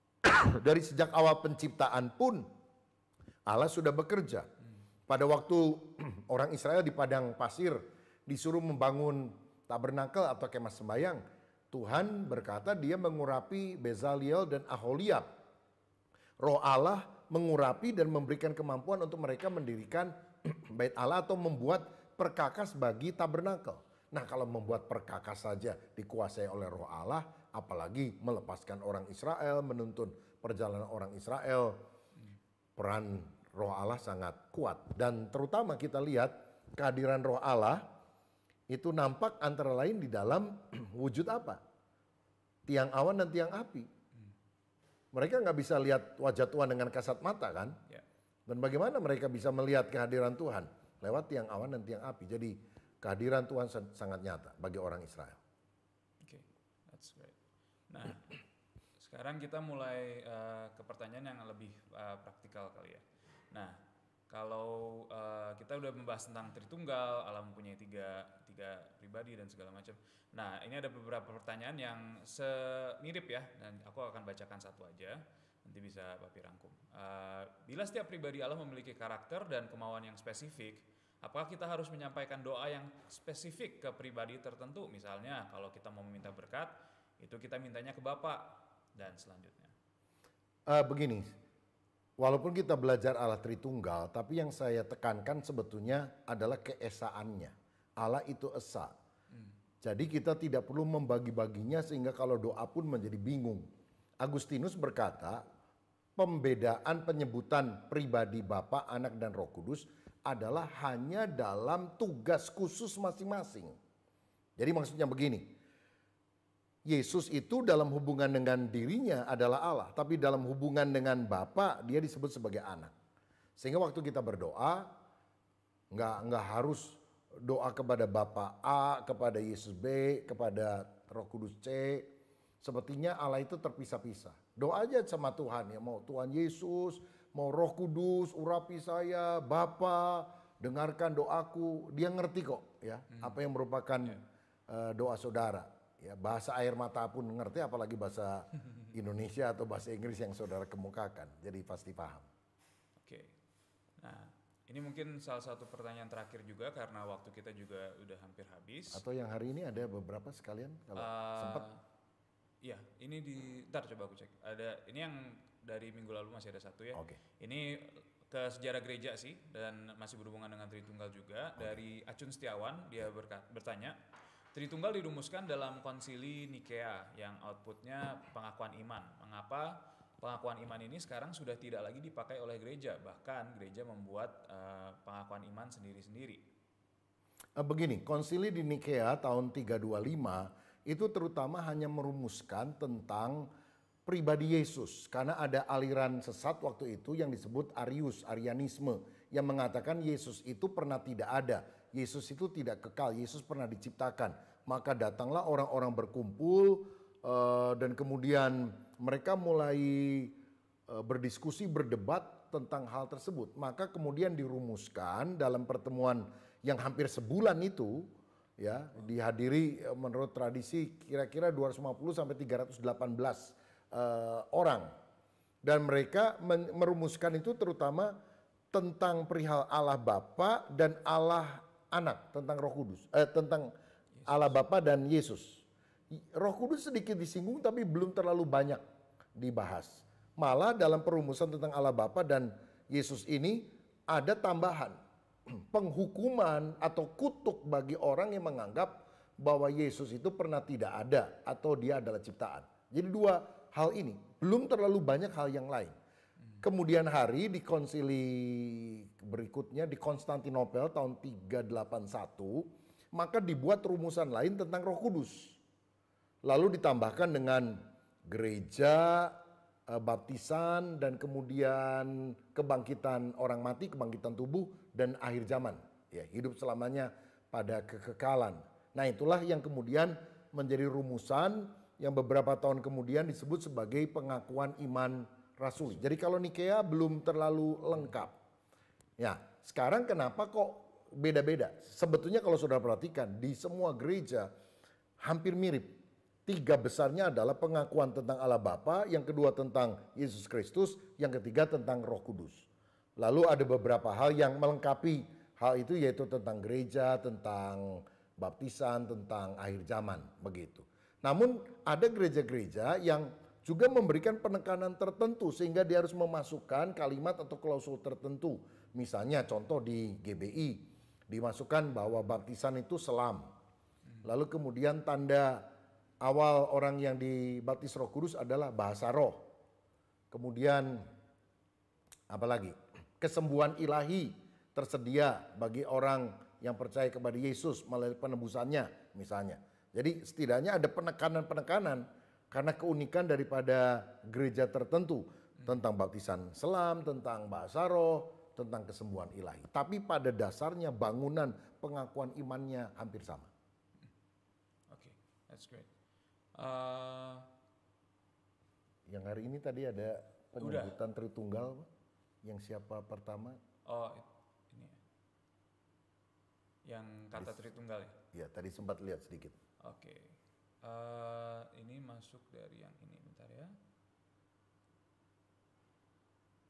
dari sejak awal penciptaan pun Allah sudah bekerja. Pada waktu orang Israel di padang pasir disuruh membangun tabernakel atau kemah sembayang, Tuhan berkata dia mengurapi Bezaliel dan Aholiab. Roh Allah mengurapi dan memberikan kemampuan untuk mereka mendirikan bait Allah atau membuat perkakas bagi tabernakel. Nah kalau membuat perkakas saja dikuasai oleh roh Allah, apalagi melepaskan orang Israel, menuntun perjalanan orang Israel, peran roh Allah sangat kuat. Dan terutama kita lihat kehadiran roh Allah itu nampak antara lain di dalam wujud apa? Tiang awan dan tiang api. Mereka nggak bisa lihat wajah Tuhan dengan kasat mata kan? Ya. Dan bagaimana mereka bisa melihat kehadiran Tuhan? Lewat tiang awan dan tiang api. Jadi Kehadiran Tuhan sangat nyata bagi orang Israel. Oke, okay. that's great. Nah, sekarang kita mulai uh, ke pertanyaan yang lebih uh, praktikal kali ya. Nah, kalau uh, kita udah membahas tentang Tritunggal, Allah mempunyai tiga, tiga pribadi dan segala macam. Nah, ini ada beberapa pertanyaan yang semirip ya, dan aku akan bacakan satu aja nanti bisa papi rangkum. Uh, bila setiap pribadi Allah memiliki karakter dan kemauan yang spesifik, Apakah kita harus menyampaikan doa yang spesifik ke pribadi tertentu? Misalnya kalau kita mau meminta berkat, itu kita mintanya ke Bapak dan selanjutnya. Uh, begini, walaupun kita belajar Allah Tritunggal, tapi yang saya tekankan sebetulnya adalah keesaannya. Allah itu esa. Hmm. Jadi kita tidak perlu membagi-baginya sehingga kalau doa pun menjadi bingung. Agustinus berkata, pembedaan penyebutan pribadi Bapa, Anak, dan Roh Kudus adalah hanya dalam tugas khusus masing-masing. Jadi maksudnya begini, Yesus itu dalam hubungan dengan dirinya adalah Allah, tapi dalam hubungan dengan Bapa dia disebut sebagai anak. Sehingga waktu kita berdoa, nggak nggak harus doa kepada Bapa A, kepada Yesus B, kepada Roh Kudus C. Sepertinya Allah itu terpisah-pisah. Doa aja sama Tuhan ya, mau Tuhan Yesus, Mau roh kudus, urapi saya, Bapa, dengarkan doaku. Dia ngerti kok ya hmm. apa yang merupakan yeah. Ya. uh, doa saudara. Ya bahasa air mata pun ngerti apalagi bahasa Indonesia atau bahasa Inggris yang saudara kemukakan. Jadi pasti paham. Oke. Nah, ini mungkin salah satu pertanyaan terakhir juga karena waktu kita juga udah hampir habis. Atau yang hari ini ada beberapa sekalian kalau uh, eh, sempat. Iya, ini di ntar coba aku cek. Ada ini yang dari minggu lalu masih ada satu ya. Oke. Okay. Ini ke sejarah gereja sih dan masih berhubungan dengan Tritunggal juga okay. dari Acun Setiawan dia bertanya Tritunggal dirumuskan dalam konsili Nikea yang outputnya pengakuan iman. Mengapa pengakuan iman ini sekarang sudah tidak lagi dipakai oleh gereja? Bahkan gereja membuat uh, pengakuan iman sendiri-sendiri. Eh, begini, konsili di Nikea tahun 325 itu terutama hanya merumuskan tentang pribadi Yesus karena ada aliran sesat waktu itu yang disebut Arius, Arianisme yang mengatakan Yesus itu pernah tidak ada, Yesus itu tidak kekal, Yesus pernah diciptakan. Maka datanglah orang-orang berkumpul eh, dan kemudian mereka mulai eh, berdiskusi, berdebat tentang hal tersebut. Maka kemudian dirumuskan dalam pertemuan yang hampir sebulan itu ya dihadiri eh, menurut tradisi kira-kira 250 sampai 318 uh, orang dan mereka merumuskan itu terutama tentang perihal Allah Bapa dan Allah Anak tentang Roh Kudus eh, tentang Allah Bapa dan Yesus Roh Kudus sedikit disinggung tapi belum terlalu banyak dibahas malah dalam perumusan tentang Allah Bapa dan Yesus ini ada tambahan penghukuman atau kutuk bagi orang yang menganggap bahwa Yesus itu pernah tidak ada atau dia adalah ciptaan. Jadi dua hal ini, belum terlalu banyak hal yang lain. Kemudian hari di konsili berikutnya di Konstantinopel tahun 381, maka dibuat rumusan lain tentang Roh Kudus. Lalu ditambahkan dengan gereja, eh, baptisan dan kemudian kebangkitan orang mati, kebangkitan tubuh dan akhir zaman. Ya, hidup selamanya pada kekekalan. Nah, itulah yang kemudian menjadi rumusan yang beberapa tahun kemudian disebut sebagai pengakuan iman rasuli. Jadi kalau Nikea belum terlalu lengkap. Ya, sekarang kenapa kok beda-beda? Sebetulnya kalau sudah perhatikan di semua gereja hampir mirip. Tiga besarnya adalah pengakuan tentang Allah Bapa, yang kedua tentang Yesus Kristus, yang ketiga tentang Roh Kudus. Lalu ada beberapa hal yang melengkapi hal itu yaitu tentang gereja, tentang baptisan, tentang akhir zaman, begitu. Namun ada gereja-gereja yang juga memberikan penekanan tertentu sehingga dia harus memasukkan kalimat atau klausul tertentu. Misalnya contoh di GBI dimasukkan bahwa baptisan itu selam. Lalu kemudian tanda awal orang yang dibaptis Roh Kudus adalah bahasa roh. Kemudian apalagi? Kesembuhan ilahi tersedia bagi orang yang percaya kepada Yesus melalui penebusannya misalnya. Jadi setidaknya ada penekanan-penekanan karena keunikan daripada gereja tertentu tentang baptisan selam, tentang bahasa roh, tentang kesembuhan ilahi. Tapi pada dasarnya bangunan pengakuan imannya hampir sama. Oke, okay, that's great. Uh... Yang hari ini tadi ada penyebutan Tritunggal, yang siapa pertama? Oh, ini ya. yang kata Tritunggal ya? Iya, tadi sempat lihat sedikit. Oke. Okay. Uh, eh, ini masuk dari yang ini bentar ya.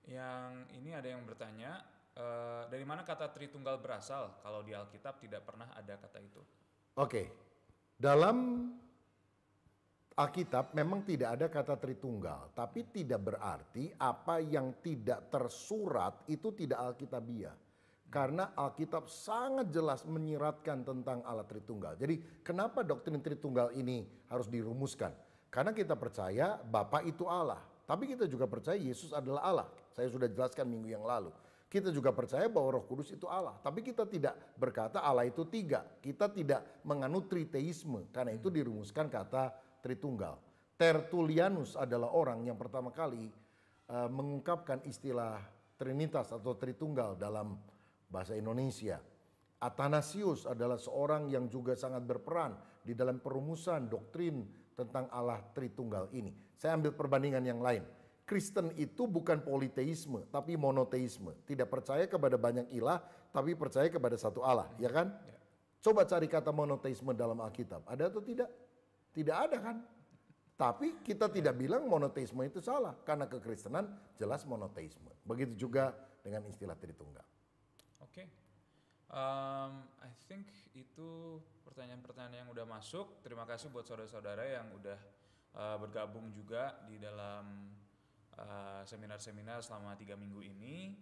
Yang ini ada yang bertanya, uh, dari mana kata Tritunggal berasal kalau di Alkitab tidak pernah ada kata itu? Oke. Okay. Dalam Alkitab memang tidak ada kata Tritunggal, tapi tidak berarti apa yang tidak tersurat itu tidak Alkitabiah. Karena Alkitab sangat jelas menyiratkan tentang Allah Tritunggal. Jadi kenapa doktrin Tritunggal ini harus dirumuskan? Karena kita percaya Bapa itu Allah. Tapi kita juga percaya Yesus adalah Allah. Saya sudah jelaskan minggu yang lalu. Kita juga percaya bahwa Roh Kudus itu Allah, tapi kita tidak berkata Allah itu tiga. Kita tidak menganut triteisme, karena itu dirumuskan kata Tritunggal. Tertulianus adalah orang yang pertama kali uh, mengungkapkan istilah Trinitas atau Tritunggal dalam bahasa Indonesia. Athanasius adalah seorang yang juga sangat berperan di dalam perumusan doktrin tentang Allah Tritunggal ini. Saya ambil perbandingan yang lain. Kristen itu bukan politeisme, tapi monoteisme. Tidak percaya kepada banyak ilah, tapi percaya kepada satu Allah, ya kan? Ya. Coba cari kata monoteisme dalam Alkitab. Ada atau tidak? Tidak ada kan? Tapi kita tidak bilang monoteisme itu salah karena kekristenan jelas monoteisme. Begitu juga dengan istilah Tritunggal. Oke. Okay. Um, I think itu pertanyaan-pertanyaan yang udah masuk. Terima kasih buat saudara-saudara yang udah uh, bergabung juga di dalam seminar eh, seminar-seminar selama tiga minggu ini.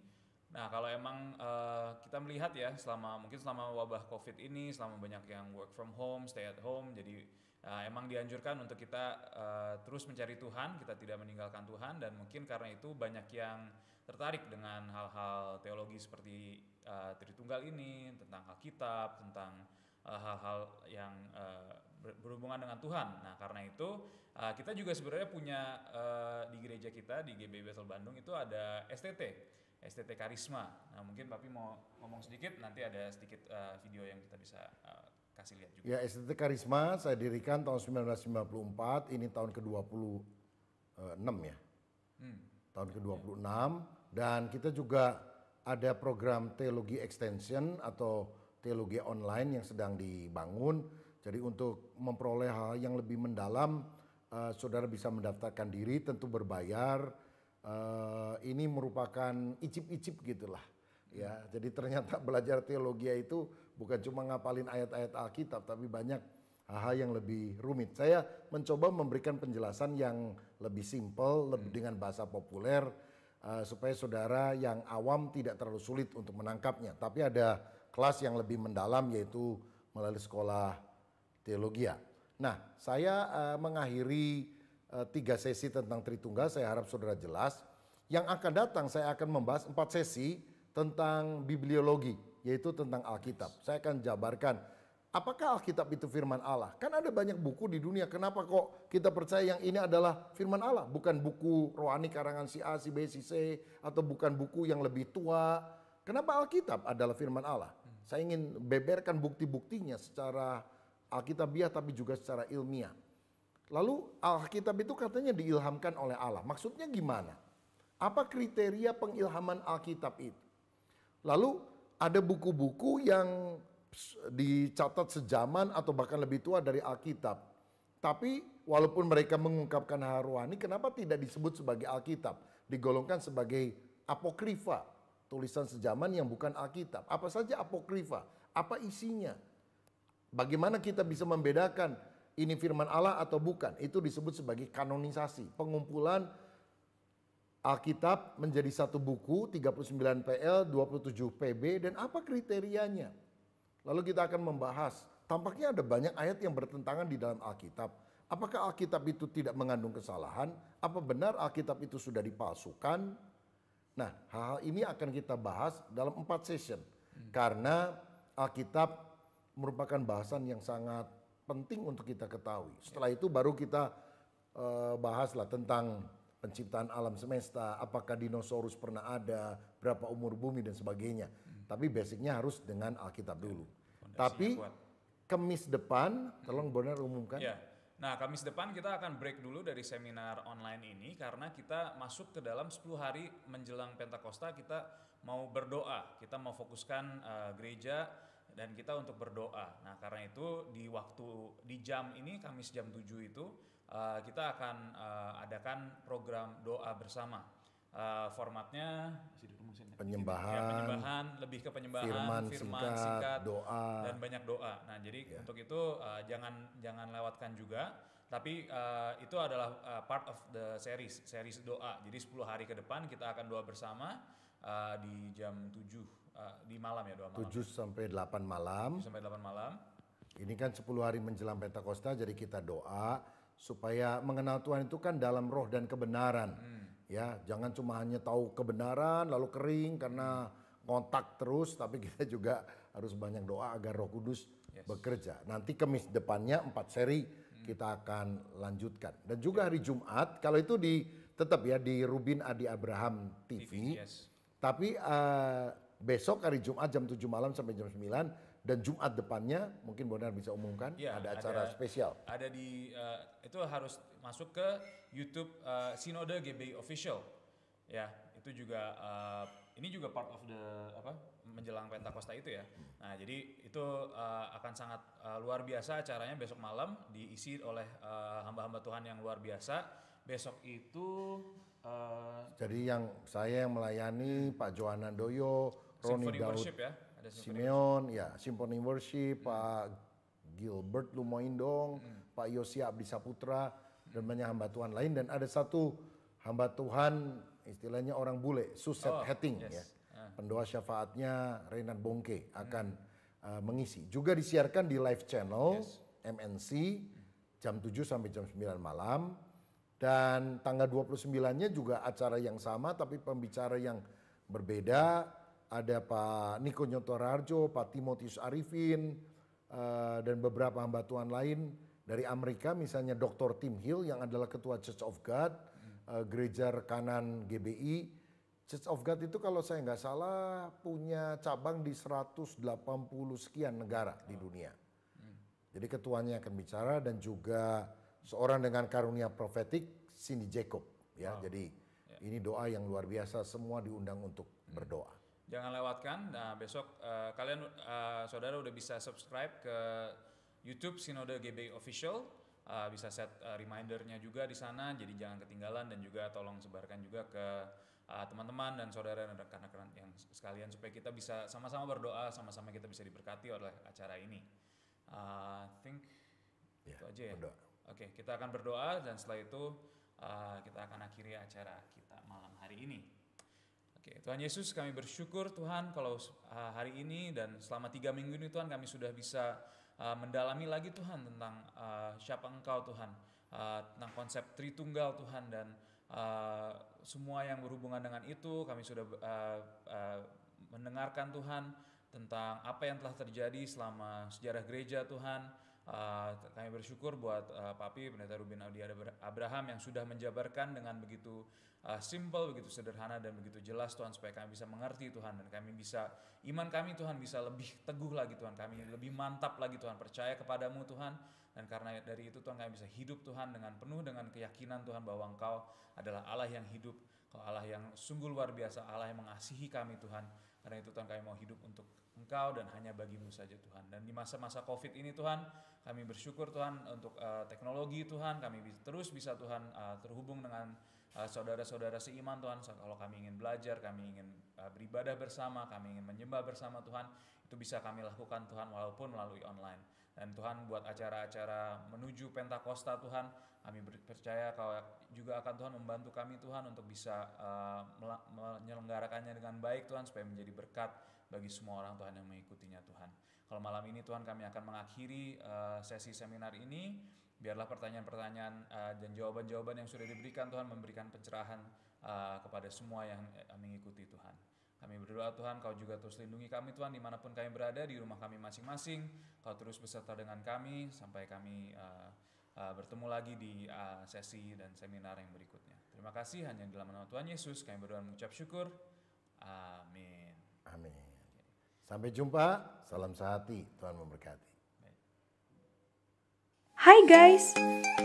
Nah, kalau emang uh, kita melihat ya selama mungkin selama wabah Covid ini, selama banyak yang work from home, stay at home, jadi uh, emang dianjurkan untuk kita uh, terus mencari Tuhan, kita tidak meninggalkan Tuhan dan mungkin karena itu banyak yang tertarik dengan hal-hal teologi seperti uh, Tritunggal ini, tentang Alkitab, tentang eh, hal-hal uh, yang uh, berhubungan dengan Tuhan. Nah, karena itu uh, kita juga sebenarnya punya uh, di gereja kita di GBB Basel Bandung itu ada STT, STT Karisma. Nah, mungkin Papi mau ngomong sedikit, nanti ada sedikit uh, video yang kita bisa uh, kasih lihat juga. Ya, STT Karisma saya dirikan tahun 1994, ini tahun ke-26 ya. Hmm. Tahun ke-26. Dan kita juga ada program teologi extension atau teologi online yang sedang dibangun. Jadi untuk memperoleh hal yang lebih mendalam, uh, saudara bisa mendaftarkan diri, tentu berbayar. Uh, ini merupakan icip-icip gitulah. Ya, jadi ternyata belajar teologi itu bukan cuma ngapalin ayat-ayat Alkitab, tapi banyak hal-hal yang lebih rumit. Saya mencoba memberikan penjelasan yang lebih simpel, lebih hmm. dengan bahasa populer uh, supaya saudara yang awam tidak terlalu sulit untuk menangkapnya. Tapi ada kelas yang lebih mendalam yaitu melalui sekolah teologi. Ya. Nah, saya uh, mengakhiri uh, tiga sesi tentang Tritunggal. Saya harap saudara jelas. Yang akan datang saya akan membahas empat sesi tentang bibliologi, yaitu tentang Alkitab. Saya akan jabarkan Apakah Alkitab itu firman Allah? Kan ada banyak buku di dunia. Kenapa kok kita percaya yang ini adalah firman Allah? Bukan buku rohani karangan si A, si B, si C. Atau bukan buku yang lebih tua. Kenapa Alkitab adalah firman Allah? Saya ingin beberkan bukti-buktinya secara Alkitabiah tapi juga secara ilmiah. Lalu Alkitab itu katanya diilhamkan oleh Allah. Maksudnya gimana? Apa kriteria pengilhaman Alkitab itu? Lalu ada buku-buku yang dicatat sejaman atau bahkan lebih tua dari Alkitab. Tapi walaupun mereka mengungkapkan hal rohani, kenapa tidak disebut sebagai Alkitab? Digolongkan sebagai apokrifa, tulisan sejaman yang bukan Alkitab. Apa saja apokrifa? Apa isinya? Bagaimana kita bisa membedakan ini firman Allah atau bukan? Itu disebut sebagai kanonisasi, pengumpulan Alkitab menjadi satu buku, 39 PL, 27 PB, dan apa kriterianya? Lalu kita akan membahas, tampaknya ada banyak ayat yang bertentangan di dalam Alkitab. Apakah Alkitab itu tidak mengandung kesalahan? Apa benar Alkitab itu sudah dipalsukan? Nah, hal-hal ini akan kita bahas dalam empat session. Hmm. Karena Alkitab merupakan bahasan yang sangat penting untuk kita ketahui. Ya. Setelah itu baru kita uh, eh, bahaslah tentang penciptaan alam semesta, apakah dinosaurus pernah ada, berapa umur bumi dan sebagainya. Tapi basicnya harus dengan Alkitab dulu. Ya, fondasinya Tapi kuat. Kemis depan, tolong Bonar umumkan. Ya. Nah, Kamis depan kita akan break dulu dari seminar online ini karena kita masuk ke dalam 10 hari menjelang Pentakosta kita mau berdoa, kita mau fokuskan uh, gereja dan kita untuk berdoa. Nah, karena itu di waktu di jam ini Kamis jam 7 itu uh, kita akan uh, adakan program doa bersama. Uh, formatnya maksudnya. Penyembahan. Ya, penyembahan, lebih ke penyembahan, firman, firman singkat, singkat, doa dan banyak doa. Nah, jadi yeah. untuk itu uh, jangan jangan lewatkan juga, tapi uh, itu adalah uh, part of the series, series doa. Jadi 10 hari ke depan kita akan doa bersama uh, di jam 7 uh, di malam ya doa malam. 7 sampai 8 malam. 7 sampai 8 malam. Ini kan 10 hari menjelang Pentakosta jadi kita doa supaya mengenal Tuhan itu kan dalam roh dan kebenaran. Hmm Ya, jangan cuma hanya tahu kebenaran lalu kering karena kontak terus, tapi kita juga harus banyak doa agar Roh Kudus yes. bekerja. Nanti kemis depannya empat seri hmm. kita akan lanjutkan. Dan juga ya. hari Jumat, kalau itu di tetap ya di Rubin Adi Abraham TV. TV yes. Tapi uh, besok hari Jumat jam 7 malam sampai jam 9 dan Jumat depannya mungkin Bonar bisa umumkan ya, ada acara ada, spesial. Ada di uh, itu harus masuk ke YouTube uh, Sinode GB official. Ya, itu juga uh, ini juga part of the apa menjelang Pentakosta itu ya. Nah, jadi itu uh, akan sangat uh, luar biasa acaranya besok malam diisi oleh uh, hamba-hamba Tuhan yang luar biasa. Besok itu uh, jadi yang saya yang melayani Pak Joana Doyo, Roni Daud, ya? ada Simeon, ya Symphony Worship, hmm. Pak Gilbert Lumoindong, hmm. Pak Yosia Abdi Saputra dan banyak hamba Tuhan lain dan ada satu hamba Tuhan istilahnya orang bule Suset oh, Hetting yes. ya. Ah. Pendoa syafaatnya Renan Bongke akan hmm. uh, mengisi. Juga disiarkan di live channel yes. MNC jam 7 sampai jam 9 malam dan tanggal 29-nya juga acara yang sama tapi pembicara yang berbeda ada Pak Niko Nyoto Pak Timotius Arifin, uh, dan beberapa hamba Tuhan lain dari Amerika misalnya Dr. Tim Hill yang adalah ketua Church of God, uh, gereja Kanan GBI. Church of God itu kalau saya nggak salah punya cabang di 180 sekian negara di dunia. Hmm. Jadi ketuanya akan bicara dan juga seorang dengan karunia profetik Cindy Jacob ya. Wow. Jadi yeah. ini doa yang luar biasa semua diundang untuk hmm. berdoa. Jangan lewatkan. Nah, besok uh, kalian uh, saudara udah bisa subscribe ke YouTube Sinode GB Official. Uh, bisa set uh, remindernya juga di sana, jadi jangan ketinggalan dan juga tolong sebarkan juga ke teman-teman uh, dan saudara dan rekan-rekan yang sekalian supaya kita bisa sama-sama berdoa, sama-sama kita bisa diberkati oleh acara ini. Uh, I think ya, itu aja ya. Oke, okay, kita akan berdoa dan setelah itu uh, kita akan akhiri acara kita malam hari ini. Oke, Tuhan Yesus kami bersyukur Tuhan kalau ah, hari ini dan selama tiga minggu ini Tuhan kami sudah bisa uh, mendalami lagi Tuhan tentang uh, siapa Engkau Tuhan, uh, tentang konsep Tritunggal Tuhan dan uh, semua yang berhubungan dengan itu kami sudah uh, uh, mendengarkan Tuhan tentang apa yang telah terjadi selama sejarah gereja Tuhan Eh, kami bersyukur buat uh, Papi Pendeta Rubin Audi Abraham yang sudah menjabarkan dengan begitu uh, simple, begitu sederhana dan begitu jelas Tuhan supaya kami bisa mengerti Tuhan dan kami bisa iman kami Tuhan bisa lebih teguh lagi Tuhan, kami lebih mantap lagi Tuhan, percaya kepadamu Tuhan dan karena dari itu Tuhan kami bisa hidup Tuhan dengan penuh dengan keyakinan Tuhan bahwa Engkau adalah Allah yang hidup, kau Allah yang sungguh luar biasa, Allah yang mengasihi kami Tuhan. Karena itu Tuhan kami mau hidup untuk Engkau dan hanya bagimu saja Tuhan. Dan di masa-masa COVID ini Tuhan, kami bersyukur Tuhan untuk uh, teknologi Tuhan, kami terus bisa Tuhan uh, terhubung dengan saudara eh, saudara-saudara seiman Tuhan. Kalau kami ingin belajar, kami ingin uh, beribadah bersama, kami ingin menyembah bersama Tuhan, itu bisa kami lakukan Tuhan walaupun melalui online. Dan Tuhan buat acara-acara menuju Pentakosta Tuhan, kami percaya Kau juga akan Tuhan membantu kami Tuhan untuk bisa uh, menyelenggarakannya dengan baik Tuhan supaya menjadi berkat bagi semua orang Tuhan yang mengikutinya Tuhan. Kalau malam ini Tuhan kami akan mengakhiri uh, sesi seminar ini. Biarlah pertanyaan-pertanyaan uh, dan jawaban-jawaban yang sudah diberikan Tuhan memberikan pencerahan uh, kepada semua yang uh, mengikuti Tuhan. Kami berdoa Tuhan, Kau juga terus lindungi kami Tuhan dimanapun kami berada, di rumah kami masing-masing. Kau terus beserta dengan kami sampai kami uh, uh, bertemu lagi di uh, sesi dan seminar yang berikutnya. Terima kasih, hanya dalam nama Tuhan Yesus kami berdoa mengucap syukur. Amin. Amin. Sampai jumpa, salam sehati, Tuhan memberkati. Hai guys,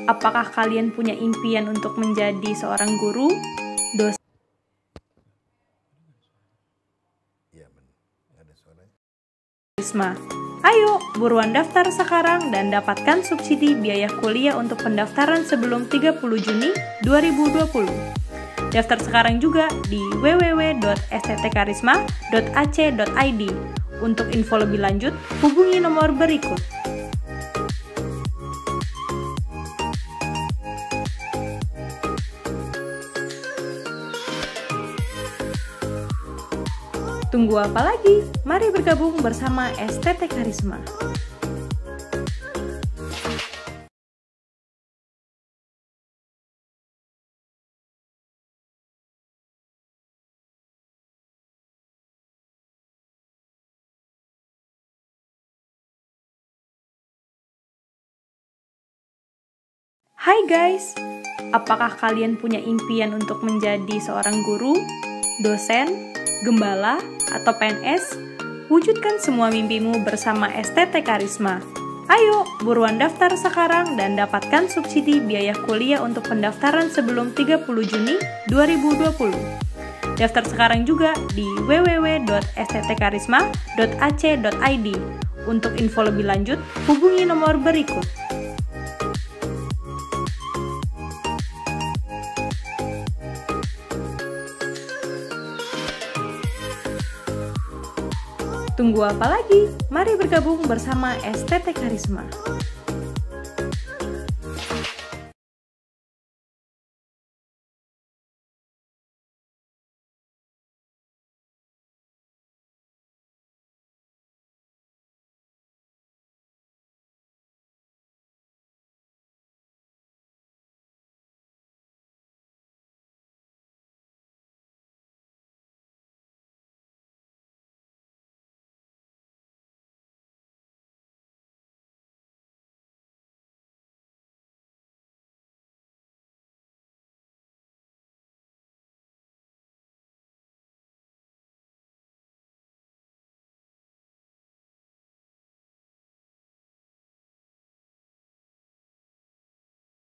apakah kalian punya impian untuk menjadi seorang guru? Dosen iya, Risma. Ayo, buruan daftar sekarang dan dapatkan subsidi biaya kuliah untuk pendaftaran sebelum 30 Juni 2020. Daftar sekarang juga di www.sttkarisma.ac.id. Untuk info lebih lanjut, hubungi nomor berikut. Tunggu apa lagi? Mari bergabung bersama STT Karisma. Hai guys, apakah kalian punya impian untuk menjadi seorang guru, dosen, gembala, atau PNS? Wujudkan semua mimpimu bersama STT Karisma. Ayo, buruan daftar sekarang dan dapatkan subsidi biaya kuliah untuk pendaftaran sebelum 30 Juni 2020. Daftar sekarang juga di www.sttkarisma.ac.id. Untuk info lebih lanjut, hubungi nomor berikut Tunggu apa lagi? Mari bergabung bersama STT Karisma.